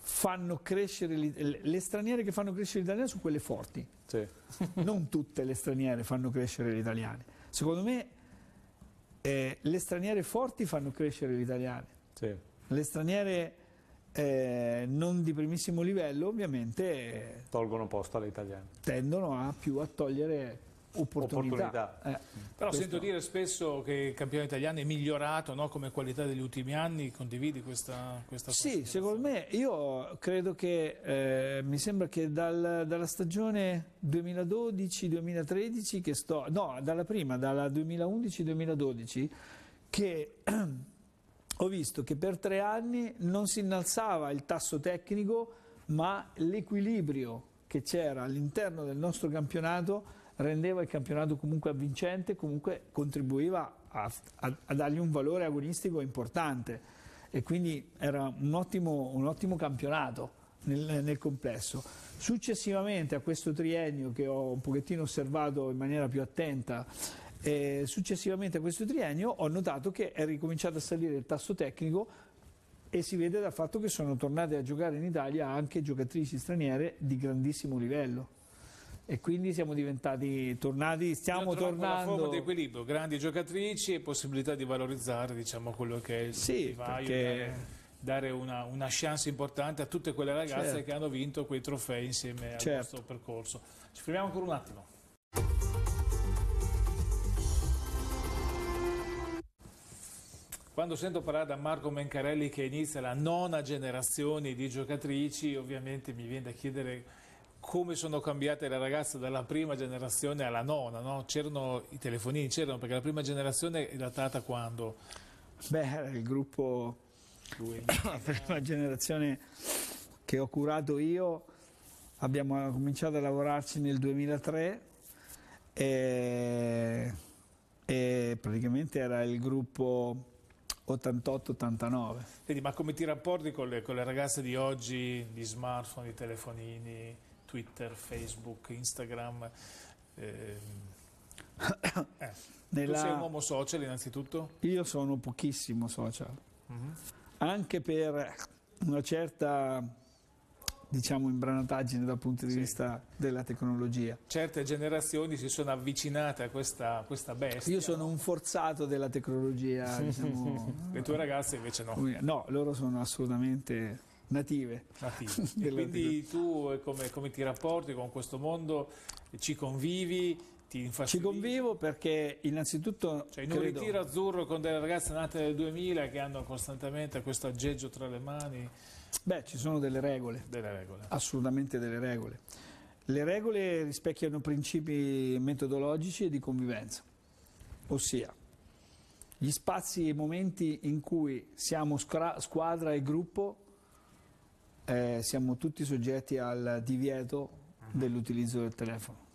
Speaker 2: fanno crescere le, le straniere che fanno crescere gli sono quelle forti. Sì. non tutte le straniere fanno crescere gli italiani. Secondo me eh, le straniere forti fanno crescere gli italiani. Sì. Le straniere eh, non di primissimo livello ovviamente...
Speaker 3: Tolgono posto alle italiane.
Speaker 2: Tendono a più a togliere opportunità. opportunità. Eh, Però questo...
Speaker 3: sento dire spesso
Speaker 1: che il campione italiano è migliorato no? come qualità degli ultimi anni, condividi questa, questa
Speaker 2: Sì, secondo me, io credo che, eh, mi sembra che dal, dalla stagione 2012-2013 che sto, no, dalla prima, dalla 2011-2012, che... ho visto che per tre anni non si innalzava il tasso tecnico, ma l'equilibrio che c'era all'interno del nostro campionato rendeva il campionato comunque avvincente, comunque contribuiva a, a, a dargli un valore agonistico importante e quindi era un ottimo, un ottimo campionato nel, nel, complesso. Successivamente a questo triennio che ho un pochettino osservato in maniera più attenta, eh, successivamente a questo triennio ho notato che è ricominciato a salire il tasso tecnico e si vede dal fatto che sono tornate a giocare in Italia anche giocatrici straniere di grandissimo livello e quindi siamo diventati tornati, stiamo tornando... Una forma di
Speaker 1: equilibrio, grandi giocatrici e possibilità di valorizzare diciamo, quello che è il sì, perché dare una, una, chance importante a tutte quelle ragazze certo. che hanno vinto quei trofei insieme a certo. nostro percorso. Ci fermiamo ancora un attimo. Quando sento parlare da Marco Mencarelli che inizia la nona generazione di giocatrici, ovviamente mi viene da chiedere come sono cambiate le ragazze dalla prima generazione alla nona, no? C'erano i telefonini, c'erano perché la prima generazione è datata quando?
Speaker 2: Beh, era il gruppo, la prima generazione che ho curato io, abbiamo cominciato a lavorarci nel 2003 e, e praticamente era il gruppo 88-89.
Speaker 1: ma come ti rapporti con le, con le, ragazze di oggi, di smartphone, di telefonini? Twitter, Facebook, Instagram. Ehm, eh, eh, Nella... Tu sei un uomo social innanzitutto?
Speaker 2: Io sono pochissimo social, mm-hmm. anche per una certa diciamo imbranataggine dal punto di sì. vista della
Speaker 1: tecnologia. Certe generazioni si sono avvicinate a questa, questa bestia. Io sono un forzato
Speaker 2: della tecnologia. diciamo. Le tue
Speaker 1: ragazze invece no.
Speaker 2: No, loro sono assolutamente native. native. quindi
Speaker 1: tu eh, come, come, ti rapporti con questo mondo? Ci convivi? Ti Ci convivo perché innanzitutto... Cioè in un credo... ritiro azzurro con delle ragazze nate nel 2000 che hanno costantemente questo aggeggio tra le mani? Beh, ci sono delle regole. Delle regole.
Speaker 2: Assolutamente delle regole. Le regole rispecchiano principi metodologici e di convivenza, ossia gli spazi e i momenti in cui siamo squadra e gruppo eh, siamo tutti soggetti al divieto mhm. dell'utilizzo del telefono.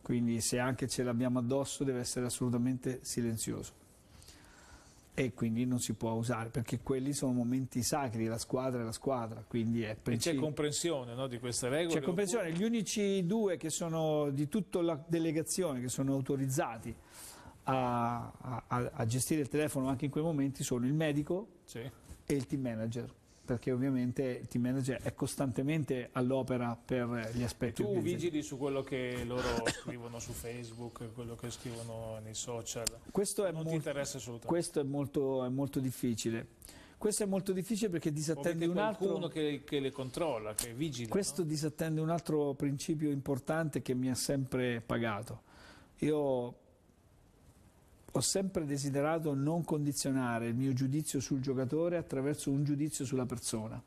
Speaker 2: Quindi se anche ce l'abbiamo addosso deve essere assolutamente silenzioso e quindi non si può usare perché quelli sono momenti sacri, la squadra è la squadra, quindi è e C'è
Speaker 1: comprensione no, di queste regole? C'è comprensione,
Speaker 2: oppure... gli unici due che sono di tutta la delegazione che sono autorizzati a, a, a gestire il telefono anche in quei momenti sono il medico sì. e il team manager perché ovviamente il team manager è costantemente all'opera per gli aspetti. E tu vigili
Speaker 1: su quello che loro scrivono su Facebook, quello che scrivono nei social. Questo non è non molto, ti interessa assolutamente.
Speaker 2: Questo è molto, è molto difficile. Questo è molto difficile perché disattende un altro...
Speaker 1: Che, che le controlla, che vigila. Questo
Speaker 2: no? disattende un altro principio importante che mi ha sempre pagato. Io ho sempre desiderato non condizionare il mio giudizio sul giocatore attraverso un giudizio sulla persona.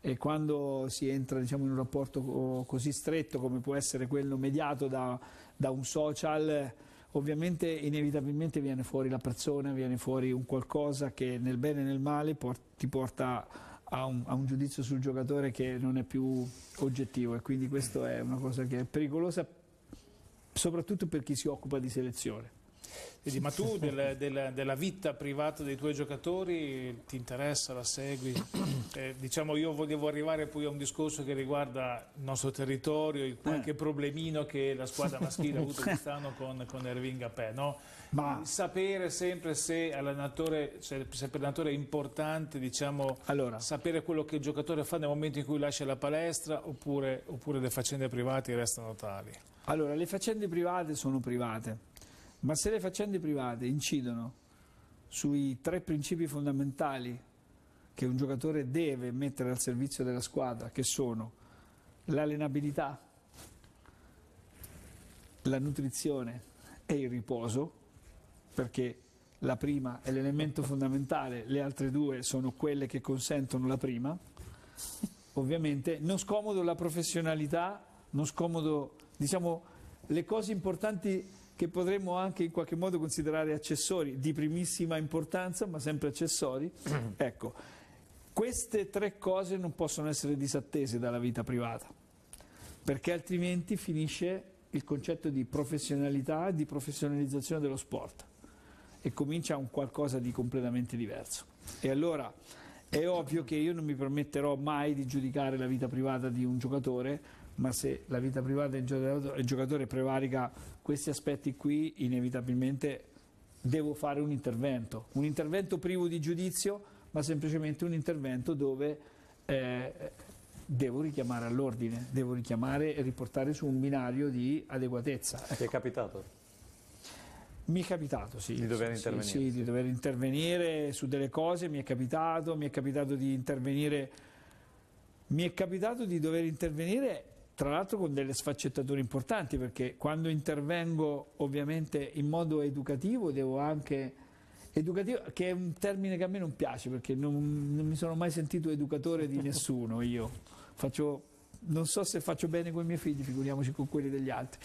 Speaker 2: E quando si entra diciamo, in un rapporto così stretto come può essere quello mediato da, da un social, ovviamente inevitabilmente viene fuori la persona, viene fuori un qualcosa che nel bene e nel male port ti porta a un, a un, giudizio sul giocatore che non è più oggettivo e quindi questa è una cosa che è pericolosa soprattutto per chi si occupa di selezione. Quindi,
Speaker 1: ma tu del, del, della vita privata dei tuoi giocatori ti interessa, la segui? Eh, diciamo io volevo arrivare poi a un discorso che riguarda il nostro territorio, il qualche eh. problemino che la squadra maschile ha avuto quest'anno con, con Ervinga Pè. No? Ma... Sapere sempre se, se, se per l'allenatore è importante diciamo, allora. sapere quello che il giocatore fa nel momento in cui lascia la palestra oppure, oppure le faccende private restano tali. Allora, le faccende private sono private ma se le faccende private
Speaker 2: incidono sui tre principi fondamentali che un giocatore deve mettere al servizio della squadra, che sono l'allenabilità, la nutrizione e il riposo, perché la prima è l'elemento fondamentale, le altre due sono quelle che consentono la prima. Ovviamente non scomodo la professionalità, non scomodo, diciamo, le cose importanti che potremmo anche in qualche modo considerare accessori di primissima importanza, ma sempre accessori. ecco, queste tre cose non possono essere disattese dalla vita privata, perché altrimenti finisce il concetto di professionalità e di professionalizzazione dello sport e comincia un qualcosa di completamente diverso. E allora è ovvio che io non mi permetterò mai di giudicare la vita privata di un giocatore ma se la vita privata del giocatore, giocatore prevarica questi aspetti qui, inevitabilmente devo fare un intervento, un intervento privo di giudizio, ma semplicemente un intervento dove eh, devo richiamare all'ordine, devo richiamare e riportare su un binario di adeguatezza. Ecco.
Speaker 3: Ti è capitato?
Speaker 2: Mi è capitato, sì. Di dover, sì, sì, sì, di dover intervenire su delle cose, mi è capitato, mi è capitato di intervenire mi è capitato di dover intervenire tra l'altro con delle sfaccettature importanti perché quando intervengo ovviamente in modo educativo devo anche educativo che è un termine che a me non piace perché non, non mi sono mai sentito educatore di nessuno io faccio non so se faccio bene con i miei figli, figuriamoci con quelli degli altri.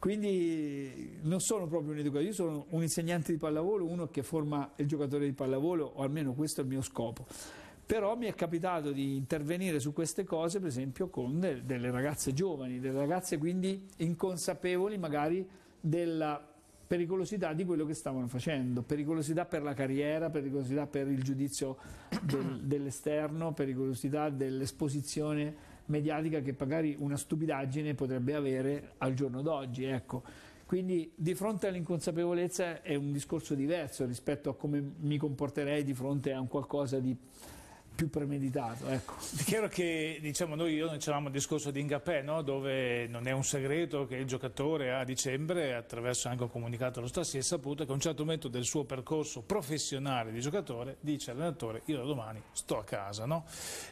Speaker 2: Quindi non sono proprio un educatore, io sono un insegnante di pallavolo, uno che forma il giocatore di pallavolo, o almeno questo è il mio scopo però mi è capitato di intervenire su queste cose per esempio con de- delle ragazze giovani, delle ragazze quindi inconsapevoli magari della pericolosità di quello che stavano facendo, pericolosità per la carriera, pericolosità per il giudizio del, dell'esterno, pericolosità dell'esposizione mediatica che magari una stupidaggine potrebbe avere al giorno d'oggi. Ecco. Quindi di fronte all'inconsapevolezza è un discorso diverso rispetto a come mi comporterei di fronte a un qualcosa di più premeditato. Ecco.
Speaker 1: È chiaro che diciamo, noi io dicevamo il discorso di Ingapè, no? dove non è un segreto che il giocatore a dicembre, attraverso anche un comunicato allo Stassi, è saputo che a un certo momento del suo percorso professionale di giocatore dice all'allenatore io da domani sto a casa. No?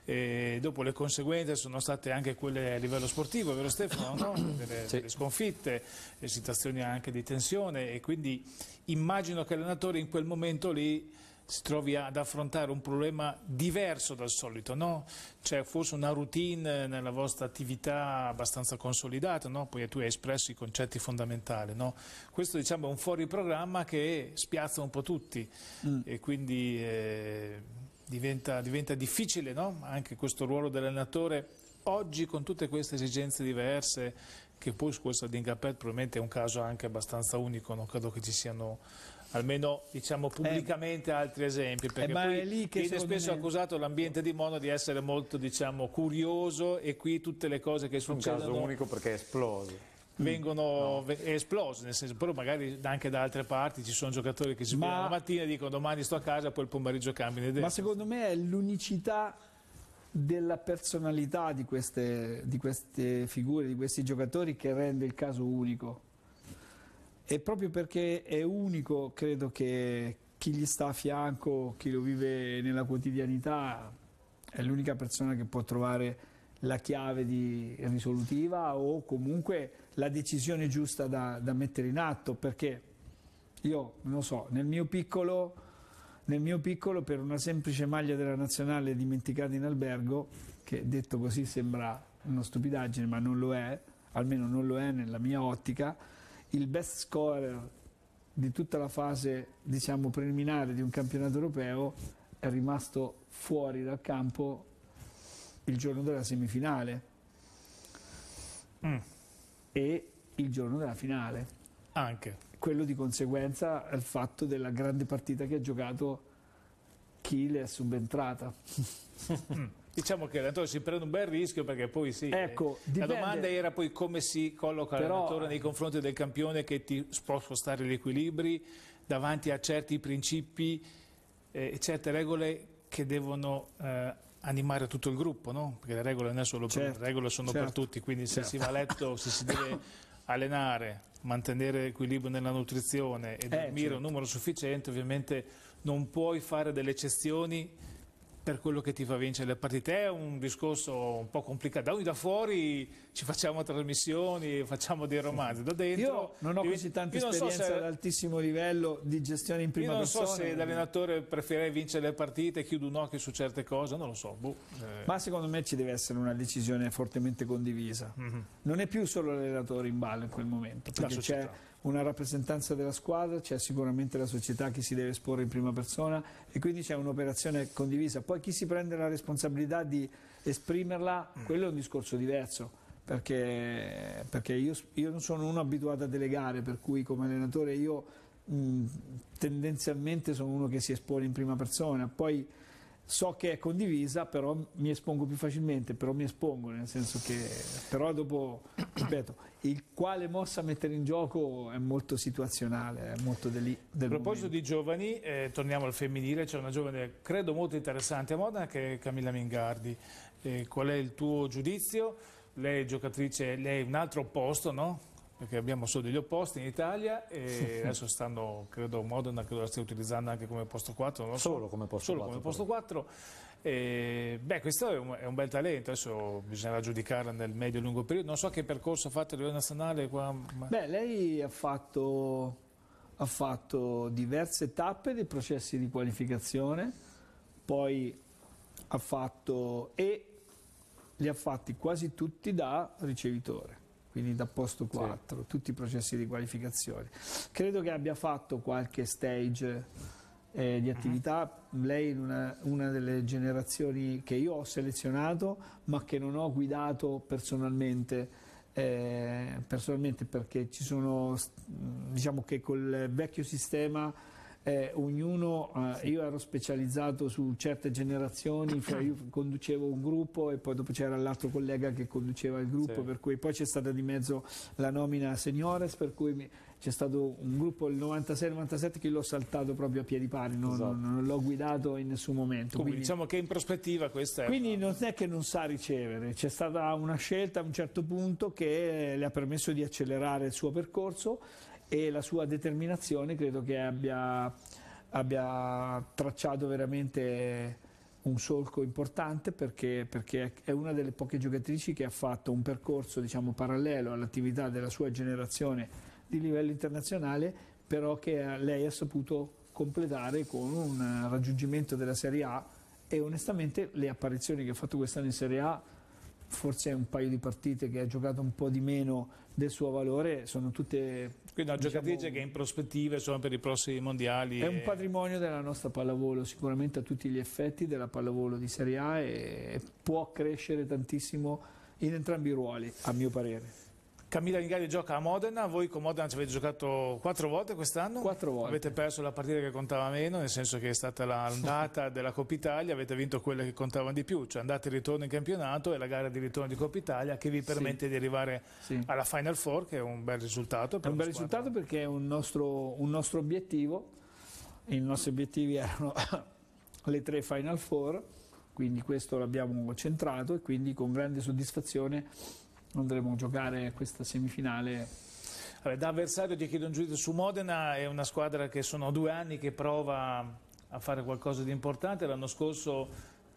Speaker 1: E dopo le conseguenze sono state anche quelle a livello sportivo, vero Stefano? No? Delle, sì. delle sconfitte, situazioni anche di tensione e quindi immagino che l'allenatore in quel momento lì si trovi ad affrontare un problema diverso dal solito, no? C'è forse una routine nella vostra attività abbastanza consolidata, no? Poi tu hai espresso i concetti fondamentali, no? Questo diciamo è un fuori programma che spiazza un po' tutti mm. e quindi eh, diventa, diventa, difficile no? anche questo ruolo dell'allenatore oggi con tutte queste esigenze diverse che poi su questo Dingapet probabilmente è un caso anche abbastanza unico, non credo che ci siano almeno diciamo eh, pubblicamente eh, altri esempi eh, perché eh, poi è lì che viene spesso me... accusato l'ambiente di Mono di essere molto diciamo, curioso e qui tutte le cose che succedono un caso unico
Speaker 3: perché è esploso
Speaker 1: vengono mm. no. esplosi, nel senso, però magari anche da altre parti ci sono giocatori che si ma... la mattina e dicono domani sto a casa, poi il pomeriggio cambiano idea. Ma secondo
Speaker 2: me è l'unicità della personalità di queste, di queste figure, di questi giocatori che rende il caso unico e proprio perché è unico credo che chi gli sta a fianco, chi lo vive nella quotidianità è l'unica persona che può trovare la chiave risolutiva o comunque la decisione giusta da, da mettere in atto perché io non so, nel mio piccolo nel mio piccolo per una semplice maglia della nazionale dimenticata in albergo, che detto così sembra una stupidaggine, ma non lo è, almeno non lo è nella mia ottica, il best scorer di tutta la fase diciamo, preliminare di un campionato europeo è rimasto fuori dal campo il giorno della semifinale mm. e il giorno della finale. Anche. Quello di conseguenza è il fatto della grande partita che ha giocato chi le è subentrata.
Speaker 1: Mm diciamo che l'allenatore si prende un bel rischio perché poi sì. Ecco, eh, la domanda era poi come si colloca Però... l'allenatore nei confronti del campione che ti può spostare gli equilibri davanti a certi principi eh, e certe regole che devono eh, animare tutto il gruppo, no? Perché le regole non è solo certo, per le regole sono certo. per tutti, quindi se certo. si va a letto, certo. se si deve allenare, mantenere l'equilibrio nella nutrizione e eh, dormire un certo. numero sufficiente, ovviamente non puoi fare delle eccezioni per quello che ti fa vincere le partite. È un discorso un po' complicato. Da noi da fuori ci facciamo trasmissioni, facciamo dei romanzi. Da dentro, io non ho così tanta esperienza so ad altissimo livello di gestione in prima persona. non so persona, se l'allenatore preferirei vincere le partite, chiudo un occhio su certe cose, non lo so. Boh, eh. Ma
Speaker 2: secondo me ci deve essere una decisione fortemente condivisa. Mm -hmm. Non è più solo l'allenatore in ballo in quel momento, perché c'è una rappresentanza della squadra, c'è sicuramente la società che si deve esporre in prima persona e quindi c'è un'operazione condivisa. Poi chi si prende la responsabilità di esprimerla, mm. quello è un discorso diverso. Perché, perché io, io, non sono uno abituato a delegare, per cui come allenatore io mh, mm, tendenzialmente sono uno che si espone in prima persona. Poi so che è condivisa, però mi espongo più facilmente, però mi espongo, nel senso che però dopo, ripeto, il quale mossa mettere in gioco è molto situazionale, è molto del, A proposito momento.
Speaker 1: di giovani, eh, torniamo al femminile, c'è una giovane credo molto interessante a Modena che è Camilla Mingardi. Eh, qual è il tuo giudizio? Lei è giocatrice, lei è un altro opposto, no? perché abbiamo solo degli opposti in Italia e adesso stanno, credo Modena credo la stia utilizzando anche come posto 4 so. solo come posto solo 4, come posto 4. E, beh questo è un, è un, bel talento adesso bisognerà giudicarla nel medio e lungo periodo non so che percorso ha fatto a livello nazionale qua.
Speaker 2: beh lei ha fatto, ha fatto diverse tappe dei processi di qualificazione poi ha fatto e li ha fatti quasi tutti da ricevitore quindi da posto 4, sì. tutti i processi di qualificazione. Credo che abbia fatto qualche stage eh, di mhm. attività, lei è una, una, delle generazioni che io ho selezionato ma che non ho guidato personalmente, eh, personalmente perché ci sono, diciamo che col vecchio sistema eh, ognuno, eh, sì. io ero specializzato su certe generazioni, cioè io conducevo un gruppo e poi dopo c'era l'altro collega che conduceva il gruppo, sì. per cui poi c'è stata di mezzo la nomina seniores, per cui c'è stato un gruppo il 96-97 che l'ho saltato proprio a piedi pari, non, esatto. non, non l'ho guidato in nessun momento. Come quindi, diciamo
Speaker 1: che in prospettiva questa è...
Speaker 2: Quindi non è che non sa ricevere, c'è stata una scelta a un certo punto che le ha permesso di accelerare il suo percorso e la sua determinazione credo che abbia, abbia tracciato veramente un solco importante perché, perché, è una delle poche giocatrici che ha fatto un percorso diciamo, parallelo all'attività della sua generazione di livello internazionale, però che eh, lei ha saputo completare con un raggiungimento della Serie A e onestamente le apparizioni che ha fatto quest'anno in Serie A forse un paio di partite che ha giocato un po' di meno
Speaker 1: del suo valore, sono tutte... Quindi una diciamo, giocatrice che in prospettiva sono per i prossimi mondiali. È e... un
Speaker 2: patrimonio della nostra pallavolo, sicuramente a tutti gli effetti della pallavolo di Serie A e può crescere tantissimo in entrambi i ruoli, a mio parere.
Speaker 1: Camilla Lingari gioca a Modena, voi con Modena ci avete giocato quattro volte quest'anno? Quattro volte. Avete perso la partita che contava meno, nel senso che è stata l'andata della Coppa Italia, avete vinto quelle che contavano di più, cioè andate e ritorno in campionato e la gara di ritorno di Coppa Italia che vi permette sì. di arrivare sì. alla Final Four, che è un bel risultato. è un bel squadra. risultato perché è un nostro, un nostro obiettivo,
Speaker 2: i nostri obiettivi erano le tre Final Four, quindi questo l'abbiamo centrato e quindi con grande soddisfazione andremo a giocare questa
Speaker 1: semifinale da avversario ti chiedo un giudizio su Modena, è una squadra che sono due anni che prova a fare qualcosa di importante, l'anno scorso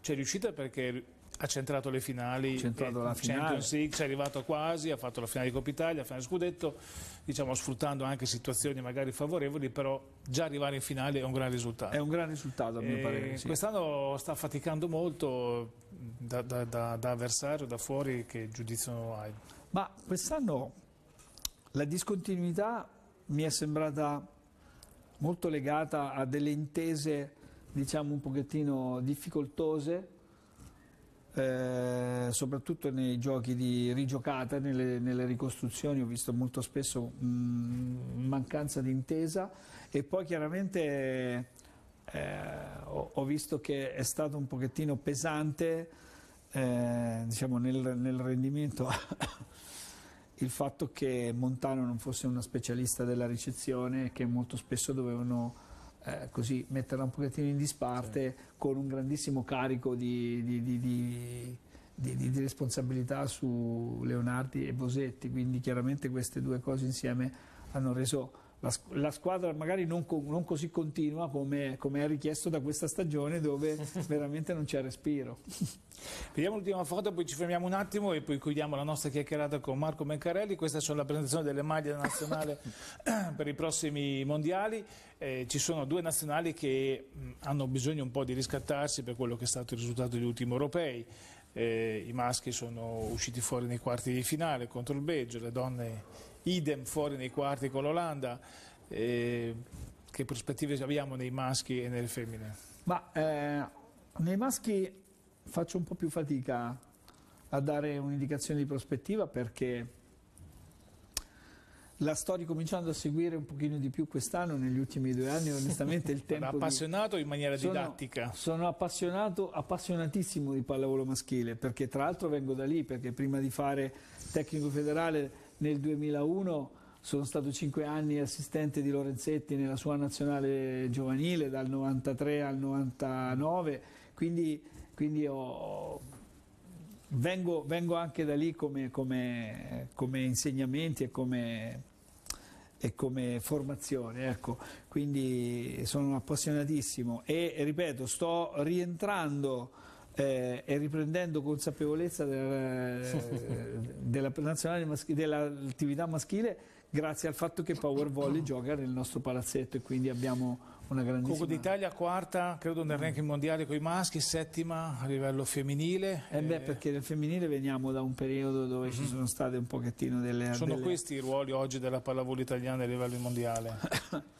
Speaker 1: c'è riuscita perché ha centrato le finali, ha centrato eh, la finale. Champions League, è arrivato quasi, ha fatto la finale di Coppa Italia, la finale Scudetto, diciamo sfruttando anche situazioni magari favorevoli, però già arrivare in finale è un gran risultato. È un gran risultato a mio parere. Sì. Quest'anno sta faticando molto da, da, da, da, avversario, da fuori, che giudizio hai? Ma quest'anno
Speaker 2: la discontinuità mi è sembrata molto legata a delle intese diciamo un pochettino difficoltose eh, soprattutto nei giochi di rigiocata, nelle, nelle ricostruzioni ho visto molto spesso mh, mm, mancanza di intesa e poi chiaramente eh, ho, ho, visto che è stato un pochettino pesante eh, diciamo nel, nel rendimento il fatto che Montano non fosse una specialista della ricezione e che molto spesso dovevano eh, così metterla un pochettino in disparte sì. con un grandissimo carico di, di, di, di, responsabilità su Leonardi e Bosetti, quindi chiaramente queste due cose insieme hanno reso la, la squadra magari non, non così continua come, come, è richiesto da questa stagione dove veramente non c'è respiro.
Speaker 1: Vediamo l'ultima foto, poi ci fermiamo un attimo e poi chiudiamo la nostra chiacchierata con Marco Mencarelli. Questa è la presentazione delle maglie nazionali per i prossimi mondiali. Eh, ci sono due nazionali che mm, hanno bisogno un po' di riscattarsi per quello che è stato il risultato degli ultimi europei. Eh, I maschi sono usciti fuori nei quarti di finale contro il Belgio, le donne idem fuori nei quarti con l'Olanda. Eh, che prospettive abbiamo nei maschi e nelle femmine?
Speaker 2: Ma eh, nei maschi faccio un po' più fatica a dare un'indicazione di prospettiva perché la sto ricominciando a seguire un pochino di più quest'anno, negli ultimi due anni onestamente il tempo... Sono
Speaker 1: appassionato di... in maniera sono, didattica?
Speaker 2: Sono appassionato, appassionatissimo di pallavolo maschile perché tra l'altro vengo da lì, perché prima di fare tecnico federale nel 2001 sono stato cinque anni assistente di Lorenzetti nella sua nazionale giovanile dal 93 al 99, quindi, quindi ho, vengo, vengo, anche da lì come, come, come insegnamenti e come, e come formazione, ecco. quindi sono appassionatissimo e ripeto sto rientrando eh, e riprendendo consapevolezza della, della nazionale maschile, dell'attività
Speaker 1: maschile grazie al fatto che Power Volley gioca nel nostro palazzetto e quindi abbiamo una grandissima... Coppa d'Italia quarta, credo nel mm. ranking mondiale con i maschi, settima a livello femminile. Eh beh, eh, perché
Speaker 2: nel femminile veniamo da un periodo dove mm -hmm. ci mhm. sono state un pochettino delle...
Speaker 1: Sono delle... questi i ruoli oggi della pallavolo italiana a livello mondiale.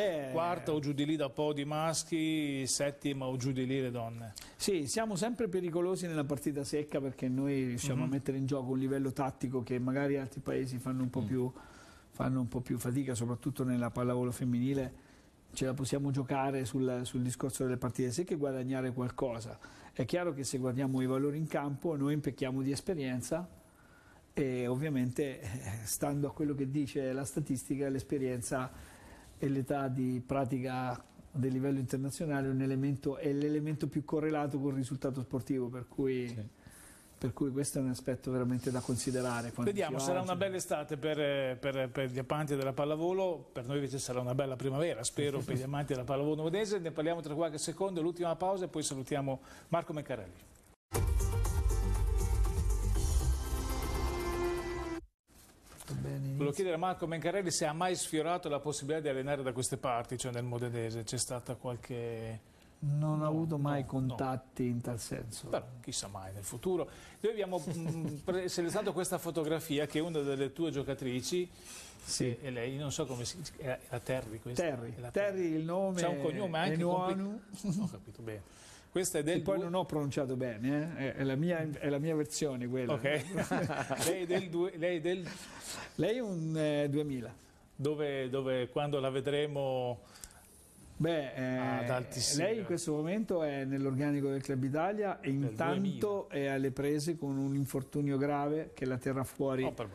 Speaker 1: Eh, Quarta o giù di lì da po' di maschi, settima o giù di lì le donne.
Speaker 2: Sì, siamo sempre pericolosi nella partita secca perché noi riusciamo mm -hmm. a mhm. mettere in gioco un livello tattico che magari altri paesi fanno un po' mm. più fanno un po' più fatica, soprattutto nella pallavolo femminile, ce la possiamo giocare sul, sul, discorso delle partite secche e guadagnare qualcosa. È chiaro che se guardiamo i valori in campo noi impecchiamo di esperienza e ovviamente eh, stando a quello che dice la statistica l'esperienza e l'età di pratica del livello internazionale è l'elemento più correlato col risultato sportivo, per cui, sì. per cui, questo è un aspetto veramente da considerare. Vediamo, sarà una
Speaker 1: bella estate per, per, per, gli amanti della pallavolo, per noi invece sarà una bella primavera, spero, per gli amanti della pallavolo novedese. Ne parliamo tra qualche secondo, l'ultima pausa e poi salutiamo Marco Meccarelli. Volevo chiedere a Marco Mencarelli se ha mai sfiorato la possibilità di allenare da queste parti, cioè nel Modenese, c'è stata qualche...
Speaker 2: Non no, ho avuto mai no, contatti no. in tal senso.
Speaker 1: Però chissà mai nel futuro. Noi abbiamo mm, selezionato questa fotografia che è una delle tue giocatrici sì. e lei, non so come si chiama, è la Terry questa? Terry,
Speaker 2: la Terry. Terry il nome... C'è un cognome anche... Enuanu.
Speaker 1: Ho capito bene. Questa è del... E
Speaker 2: poi non ho pronunciato bene, eh? è, la mia, è, la mia, versione quella. Okay. lei,
Speaker 1: del due, lei, del... lei è un eh, 2000. Dove, dove, quando la vedremo...
Speaker 2: Beh, eh, lei in questo momento è nell'organico del Club Italia e intanto 2000. è alle prese con un infortunio grave che la terrà fuori oh, per,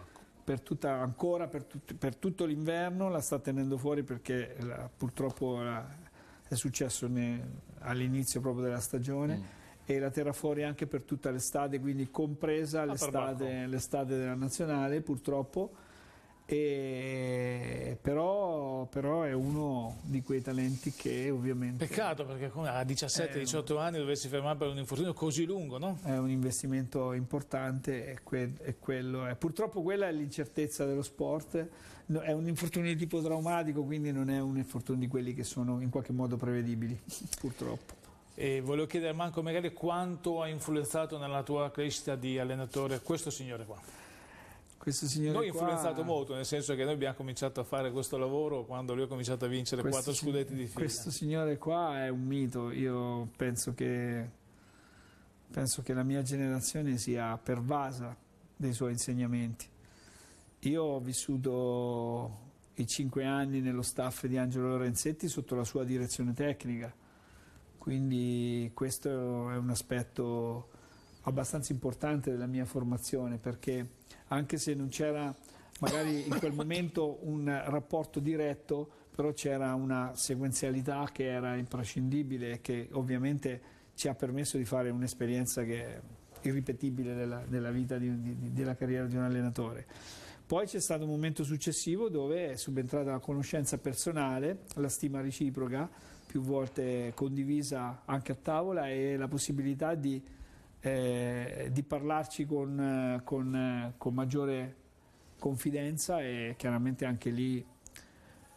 Speaker 2: per tutta, ancora per, tut, per tutto l'inverno, la sta tenendo fuori perché la, purtroppo la, è successo ne, all'inizio proprio della stagione. Mm e la terra fuori anche per tutta l'estate, quindi compresa ah, l'estate, l'estate della nazionale purtroppo. E però, però, è uno di quei talenti che ovviamente.
Speaker 1: Peccato perché a 17-18 eh, anni dovessi fermare per un infortunio così lungo, no?
Speaker 2: È un investimento importante e, que- e quello è. Purtroppo quella è l'incertezza dello sport è un infortunio di tipo traumatico, quindi non è un infortunio di quelli che sono in qualche modo prevedibili, purtroppo.
Speaker 1: E volevo chiedere a Manco magari quanto ha influenzato nella tua crescita di allenatore questo signore qua.
Speaker 2: Questo signore noi ha influenzato
Speaker 1: molto, nel senso che noi abbiamo cominciato a fare questo lavoro quando lui ha cominciato a vincere quattro scudetti di fila. Questo
Speaker 2: signore qua è un mito, io penso che, penso che la mia generazione sia pervasa dei suoi insegnamenti io ho vissuto i cinque anni nello staff di Angelo Lorenzetti sotto la sua direzione tecnica, quindi questo è un aspetto abbastanza importante della mia formazione perché anche se non c'era magari in quel momento un rapporto diretto, però c'era una sequenzialità che era imprescindibile e che ovviamente ci ha permesso di fare un'esperienza che è irripetibile nella, nella vita di, di, della carriera di un allenatore. Poi c'è stato un momento successivo dove è subentrata la conoscenza personale, la stima reciproca, più volte condivisa anche a tavola e la possibilità di, eh, di parlarci con, eh, con, eh, con maggiore confidenza e chiaramente anche lì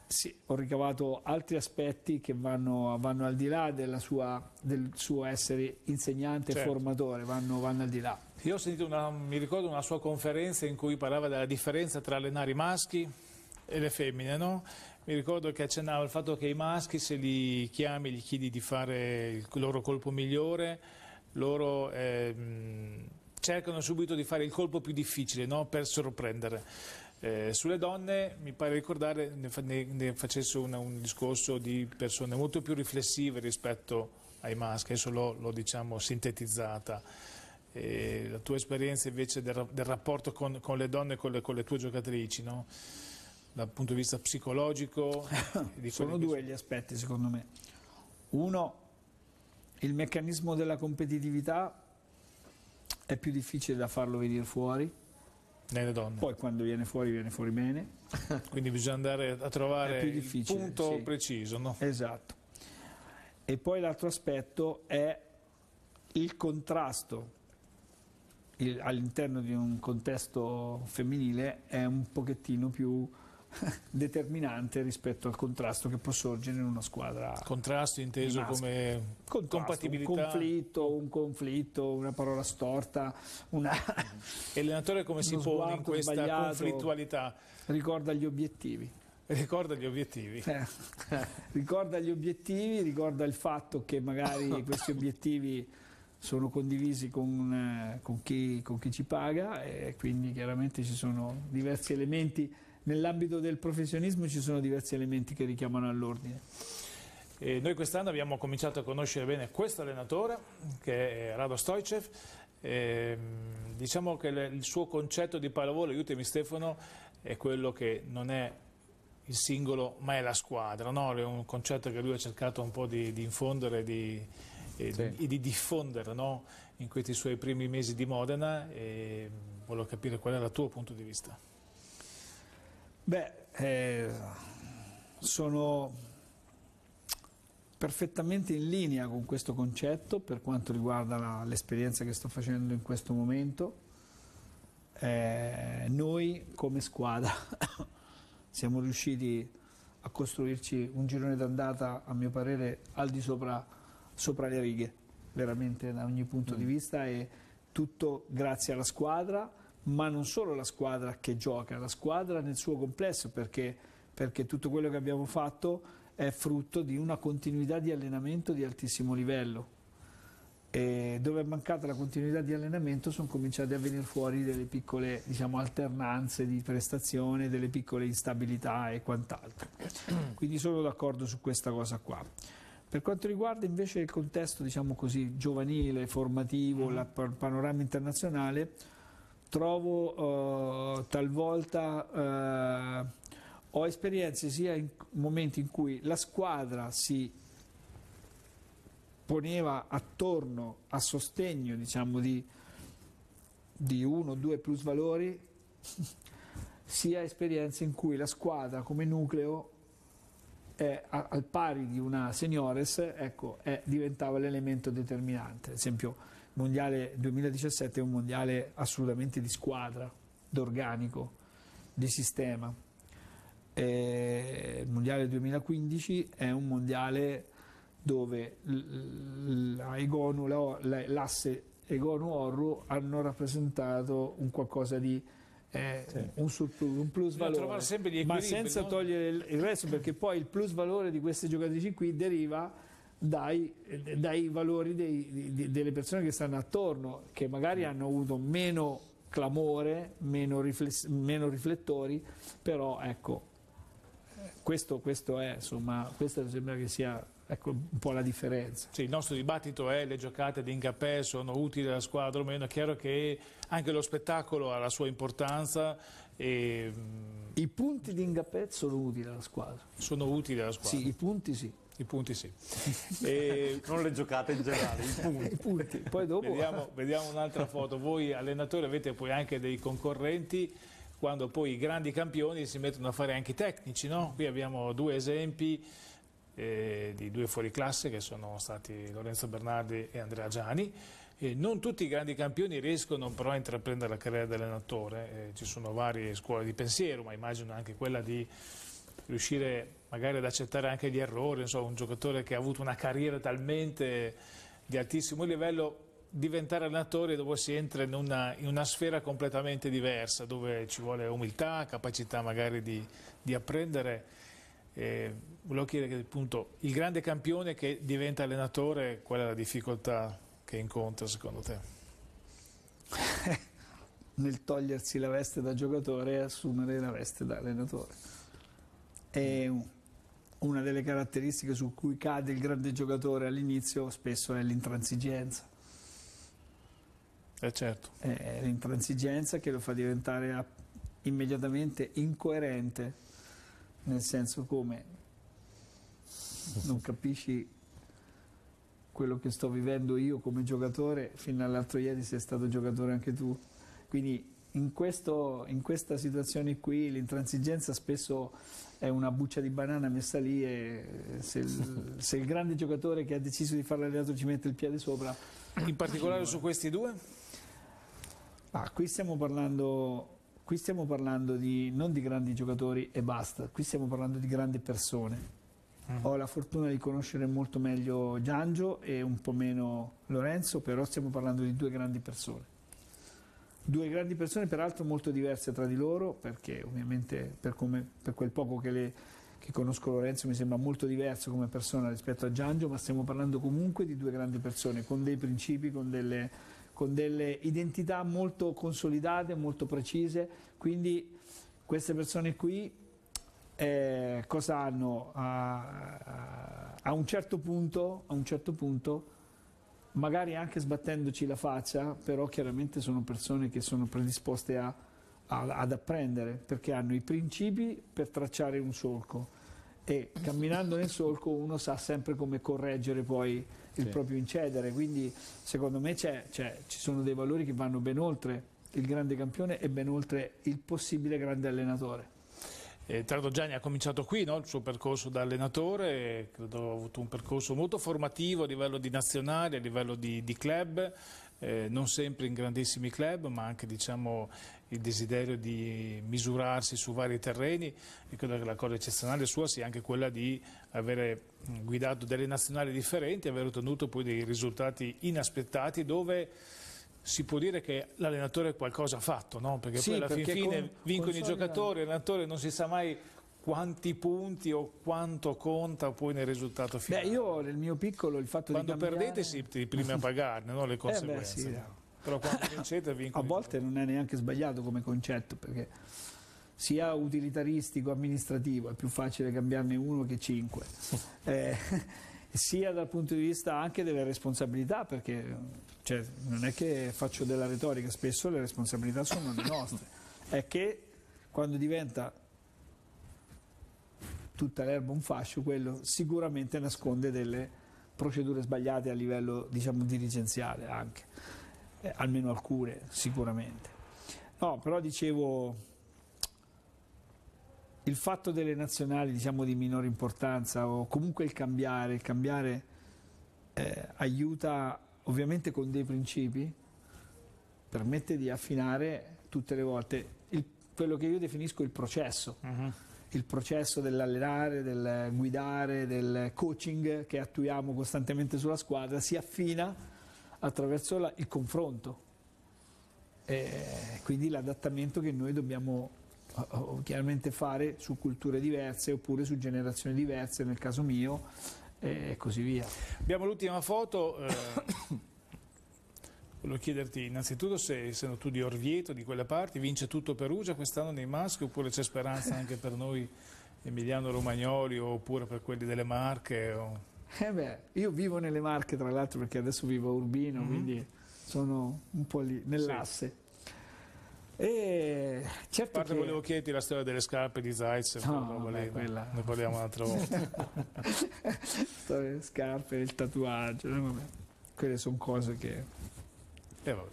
Speaker 2: sì, ho ricavato altri aspetti che vanno, vanno al di là sua, del suo essere insegnante e certo. formatore, vanno, vanno, al di là.
Speaker 1: Io ho sentito, una, mi ricordo una sua conferenza in cui parlava della differenza tra allenare i maschi e le femmine, no? Mi ricordo che accennava al fatto che i maschi, se li chiami, gli chiedi di fare il loro colpo migliore, loro... Eh, cercano subito di fare il colpo più difficile no? per sorprendere eh, sulle donne mi pare ricordare, ne, fa, ne, ne facesse una, un discorso di persone molto più riflessive rispetto ai maschi, adesso l'ho diciamo sintetizzata. Eh, la tua esperienza invece del, del rapporto con, con, le donne e con, con le, tue giocatrici, no? dal punto di vista psicologico? Sono
Speaker 2: due gli aspetti secondo me. Uno, il meccanismo della competitività è più difficile da farlo venire fuori nelle donne. Poi quando viene fuori, viene
Speaker 1: fuori bene. Quindi bisogna andare a trovare il punto sì. preciso. No?
Speaker 2: Esatto. E poi l'altro aspetto è il contrasto all'interno di un contesto femminile è un pochettino più determinante rispetto al contrasto che può sorgere in una squadra.
Speaker 1: Contrasto inteso come contrasto, compatibilità. Un
Speaker 2: conflitto, un conflitto, una parola storta. Una... E
Speaker 1: l'allenatore come si pone in questa conflittualità? Ricorda gli obiettivi. Ricorda gli obiettivi. Eh, ricorda gli
Speaker 2: obiettivi, ricorda il fatto che magari questi obiettivi sono condivisi con, eh, con, chi, con chi ci paga e quindi chiaramente ci sono diversi elementi nell'ambito del professionismo ci sono diversi elementi che richiamano all'ordine.
Speaker 1: E noi quest'anno abbiamo cominciato a conoscere bene questo allenatore, che è Rado Stoicev, eh, mm, diciamo che il suo concetto di pallavolo, aiutami Stefano, è quello che non è il singolo ma è la squadra, no? è un concetto che lui ha cercato un po' di, di infondere di, e, sì. di, e, di, diffondere no? in questi suoi primi mesi di Modena e mm, volevo capire qual è il tuo punto di vista.
Speaker 2: Beh, eh, sono perfettamente in linea con questo concetto per quanto riguarda l'esperienza che sto facendo in questo momento. Eh, noi come squadra siamo riusciti a costruirci un girone d'andata, a mio parere, al di sopra, sopra le righe, veramente da ogni punto mm. di vista e tutto grazie alla squadra ma non solo la squadra che gioca, la squadra nel suo complesso, perché, perché tutto quello che abbiamo fatto è frutto di una continuità di allenamento di altissimo livello. E dove è mancata la continuità di allenamento sono cominciate a venire fuori delle piccole diciamo, alternanze di prestazione, delle piccole instabilità e quant'altro. Quindi sono d'accordo su questa cosa qua. Per quanto riguarda invece il contesto diciamo così, giovanile, formativo, il mm-hmm. panorama internazionale, trovo eh, talvolta eh, ho esperienze sia in momenti in cui la squadra si poneva attorno a sostegno diciamo di, di uno o due plus valori sia esperienze in cui la squadra come nucleo è, a, al pari di una seniores ecco, è, diventava l'elemento determinante ad esempio mondiale 2017 è un mondiale assolutamente di squadra, d'organico, di sistema. Eh, il mondiale 2015 è un mondiale dove l'asse Egonu-Orru hanno rappresentato un qualcosa di eh, sì. un, surplus, un plus valore, ma senza no? togliere il, il resto perché poi il plus valore di queste giocatrici qui deriva dai, dai valori dei, di, delle persone che stanno attorno, che magari hanno avuto meno clamore, meno, rifless, meno riflettori, però ecco, questo, questo è, insomma, questa sembra che sia ecco, un po' la differenza.
Speaker 1: Sì, il nostro dibattito è le giocate di Ingapè sono utili alla squadra o meno, è chiaro che anche lo spettacolo ha la sua importanza. E... Mm, I punti di Ingapè sono utili alla squadra. Sono utili alla squadra? Sì, i punti sì. I punti sì. E... Non le giocate in generale, i punti.
Speaker 2: I punti. Poi dopo... Vediamo, vediamo un'altra
Speaker 1: foto. Voi allenatori avete poi anche dei concorrenti quando poi i grandi campioni si mettono a fare anche i tecnici, no? Qui abbiamo due esempi eh, di due fuoriclasse che sono stati Lorenzo Bernardi e Andrea Gianni. Eh, non tutti i grandi campioni riescono però a intraprendere la carriera di allenatore, eh, ci sono varie scuole di pensiero, ma immagino anche quella di riuscire magari ad accettare anche gli errori, insomma, un giocatore che ha avuto una carriera talmente di altissimo livello diventare allenatore dopo si entra in una, in una, sfera completamente diversa, dove ci vuole umiltà, capacità magari di, di apprendere. E volevo chiedere che appunto, il grande campione che diventa allenatore, qual è la difficoltà che incontra secondo te?
Speaker 2: Nel togliersi la veste da giocatore e assumere la veste da allenatore. È un una delle caratteristiche su cui cade il grande giocatore all'inizio spesso è l'intransigenza. Eh certo. È l'intransigenza che lo fa diventare immediatamente incoerente, nel senso come non capisci quello che sto vivendo io come giocatore, fino all'altro ieri sei stato giocatore anche tu, quindi in, questo, in, questa situazione qui l'intransigenza spesso è una buccia di banana messa lì e se il, se il grande giocatore che ha deciso di fare l'alleato ci mette il piede sopra... In particolare su questi due? Ah, qui, stiamo parlando, qui stiamo parlando di, non di grandi giocatori e basta, qui stiamo parlando di grandi persone. Mm. Ho la fortuna di conoscere molto meglio Giangio e un po' meno Lorenzo, però stiamo parlando di due grandi persone due grandi persone peraltro molto diverse tra di loro perché ovviamente per, come, per quel poco che, le, che, conosco Lorenzo mi sembra molto diverso come persona rispetto a Giangio ma stiamo parlando comunque di due grandi persone con dei principi, con delle, con delle identità molto consolidate, molto precise quindi queste persone qui eh, cosa hanno? A, a, a, un certo punto, a un certo punto magari anche sbattendoci la faccia, però chiaramente sono persone che sono predisposte a, a, ad apprendere perché hanno i principi per tracciare un solco e camminando nel solco uno sa sempre come correggere poi il sì. proprio incedere, quindi secondo me c'è, c'è, ci sono dei valori che vanno ben oltre il grande campione e ben oltre il possibile grande allenatore.
Speaker 1: Eh, Tardo Gianni ha cominciato qui no? il suo percorso da allenatore, credo ha avuto un percorso molto formativo a livello di nazionale, a livello di, di club, eh, non sempre in grandissimi club, ma anche diciamo, il desiderio di misurarsi su vari terreni e credo che la cosa eccezionale sua sia anche quella di avere mm, guidato delle nazionali differenti e aver ottenuto poi dei risultati inaspettati dove si può dire che l'allenatore qualcosa ha fatto, no? perché sì, poi alla perché fin fine con, vincono con i giocatori, l'allenatore non si sa mai quanti punti o quanto conta poi nel risultato finale. Beh, io nel mio piccolo il fatto quando di Quando cambiare... perdete si prima a pagarne no? le conseguenze. Eh beh, sì, no. Però
Speaker 2: quando vincete vincono. A volte non è neanche sbagliato come concetto perché sia utilitaristico amministrativo è più facile cambiarne uno che cinque. eh, sia dal punto di vista anche delle responsabilità, perché cioè, non è che faccio della retorica, spesso le responsabilità sono le nostre, è che quando diventa tutta l'erba un fascio, quello sicuramente nasconde delle procedure sbagliate a livello diciamo, dirigenziale anche, eh, almeno alcune sicuramente. No, però dicevo il fatto delle nazionali diciamo di minore importanza o comunque il cambiare, il cambiare eh, aiuta ovviamente con dei principi, permette di affinare tutte le volte il, quello che io definisco il processo. Uh mhm. -huh. Il processo dell'allenare, del guidare, del coaching che attuiamo costantemente sulla squadra si affina attraverso la, il confronto. E quindi l'adattamento che noi dobbiamo eh, chiaramente fare su culture diverse oppure su generazioni diverse, nel caso mio, e così via.
Speaker 1: Abbiamo l'ultima foto. Eh, volevo chiederti innanzitutto se essendo tu di Orvieto, di quelle parti, vince tutto Perugia quest'anno nei maschi oppure c'è speranza anche per noi Emiliano Romagnoli oppure per quelli delle Marche? O...
Speaker 2: Eh beh, io vivo nelle Marche tra l'altro perché adesso vivo a Urbino, mm -hmm. quindi sono un po' lì nell'asse. Sì. E
Speaker 1: certo a parte che... volevo chiederti la storia delle scarpe di Zeitz, no, quella... ne parliamo un'altra volta.
Speaker 2: storia delle scarpe, il tatuaggio, eh, vabbè. quelle sono cose che... Eh, vabbè.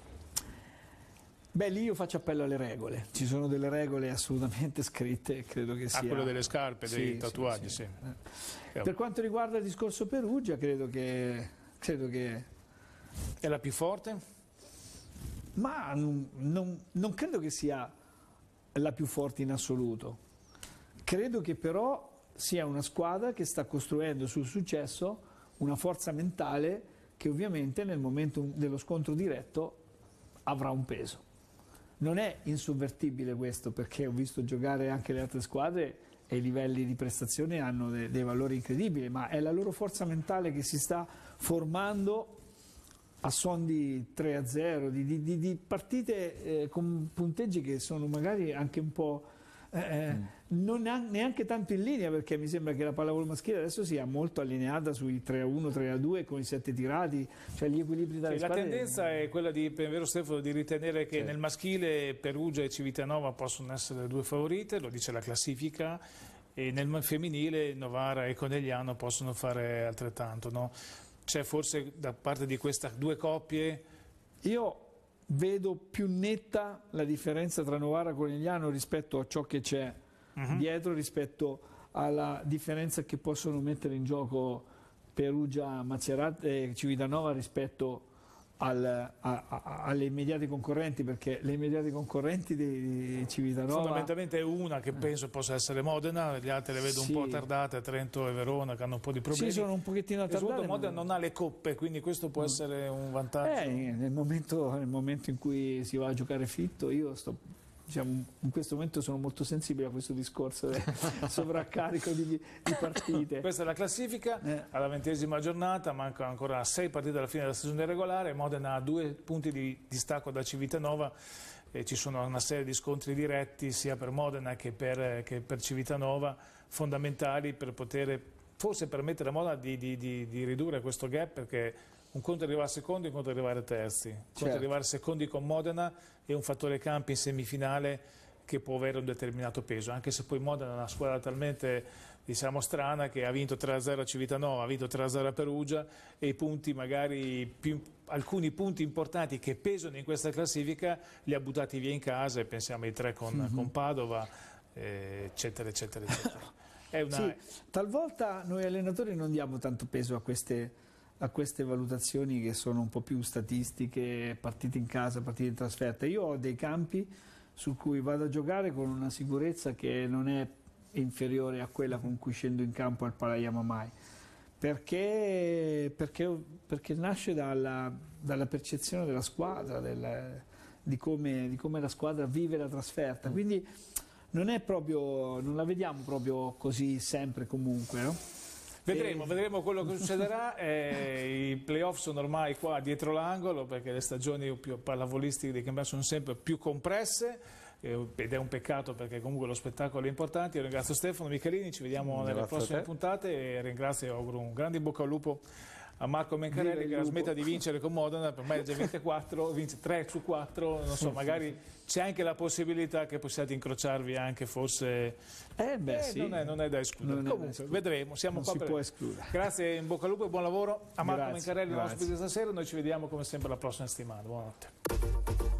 Speaker 2: Beh, lì io faccio appello alle regole, ci sono delle regole assolutamente scritte, credo che ah, sia... Ah, quello delle scarpe, dei sì, tatuaggi, sì. sì. sì. Eh. Eh, per quanto riguarda il discorso Perugia, credo che... Credo che... È la più forte? ma non, non, non credo che sia la più forte in assoluto. Credo che però sia una squadra che sta costruendo sul successo una forza mentale che ovviamente nel momento dello scontro diretto avrà un peso. Non è insovvertibile questo perché ho visto giocare anche le altre squadre e i livelli di prestazione hanno dei, dei valori incredibili, ma è la loro forza mentale che si sta formando a suon di 3 a 0, di, di, di partite eh, con punteggi che sono magari anche un po'. Eh, eh mm. non neanche tanto in linea perché mi sembra che la pallavolo maschile adesso sia molto allineata sui 3-1, a 3-2 a con i 7 tirati, cioè gli equilibri dalle cioè, La tendenza
Speaker 1: è... quella di, vero Stefano, di ritenere che sì. nel maschile Perugia e Civitanova possono essere le due favorite, lo dice la classifica, e nel femminile Novara e Conegliano possono fare altrettanto. No? c'è forse da parte di queste due coppie, io
Speaker 2: vedo più netta la differenza tra Novara e Corigliano rispetto a ciò che c'è uh mhm. -huh. dietro, rispetto alla differenza che possono mettere in gioco Perugia, Macerata e Civitanova rispetto a al, a, a, alle immediate concorrenti perché le immediate concorrenti di Civitanova fondamentalmente
Speaker 1: una che eh. penso possa essere Modena le altre le vedo sì. un po' tardate Trento e Verona che hanno un po' di problemi sì sono un pochettino tardate ma... Modena non ha le coppe quindi questo può mm. essere un vantaggio eh, nel, momento, nel momento
Speaker 2: in cui si va a giocare fitto io sto diciamo, in questo momento sono molto sensibile a questo discorso del sovraccarico di, di,
Speaker 1: partite. Questa è la classifica, eh. alla ventesima giornata, mancano ancora sei partite alla fine della stagione regolare, Modena ha due punti di distacco da Civitanova, e ci sono una serie di scontri diretti sia per Modena che per, che per Civitanova, fondamentali per poter forse permettere a Modena di, di, di ridurre questo gap perché un conto è arrivare secondi, un conto è arrivare terzi, un certo. conto è certo. arrivare secondi con Modena e un fattore campi in semifinale che può avere un determinato peso, anche se poi Modena è una squadra talmente diciamo, strana che ha vinto 3-0 a Civitanova, ha vinto 3-0 a Perugia e i punti magari più, alcuni punti importanti che pesano in questa classifica li ha buttati via in casa e pensiamo ai tre con, mm -hmm. con Padova, eh, eccetera, eccetera, eccetera. Una... Sì,
Speaker 2: talvolta noi allenatori non diamo tanto peso a queste a queste valutazioni che sono un po' più statistiche, partite in casa, partite in trasferta. Io ho dei campi su cui vado a giocare con una sicurezza che non è inferiore a quella con cui scendo in campo al Parayama mai. Perché, perché, perché nasce dalla, dalla, percezione della squadra, del, di, come, di, come, la squadra vive la trasferta. Mm. Quindi non, proprio, non la vediamo proprio così sempre comunque. No?
Speaker 1: Vedremo, vedremo quello che succederà. Eh, I playoff sono ormai qua dietro l'angolo perché le stagioni più pallavolistiche dei campionati sono sempre più compresse eh, ed è un peccato perché comunque lo spettacolo è importante. Io ringrazio Stefano Michelini, ci vediamo Grazie nelle prossime puntate e ringrazio e auguro un grande bocca al lupo a Marco Mencarelli che la smetta di vincere con Modena, per me è già 24, vince 3 su 4, non so, magari c'è anche la possibilità che possiate incrociarvi anche forse... Eh beh, eh, sì. non, è, non, è, da escludere. Non Comunque, escludere. vedremo, siamo non qua si per... può escludere. Grazie, in bocca al lupo e buon lavoro a Marco grazie, Mencarelli, l'ospite stasera, noi ci vediamo come sempre la prossima settimana. Buonanotte.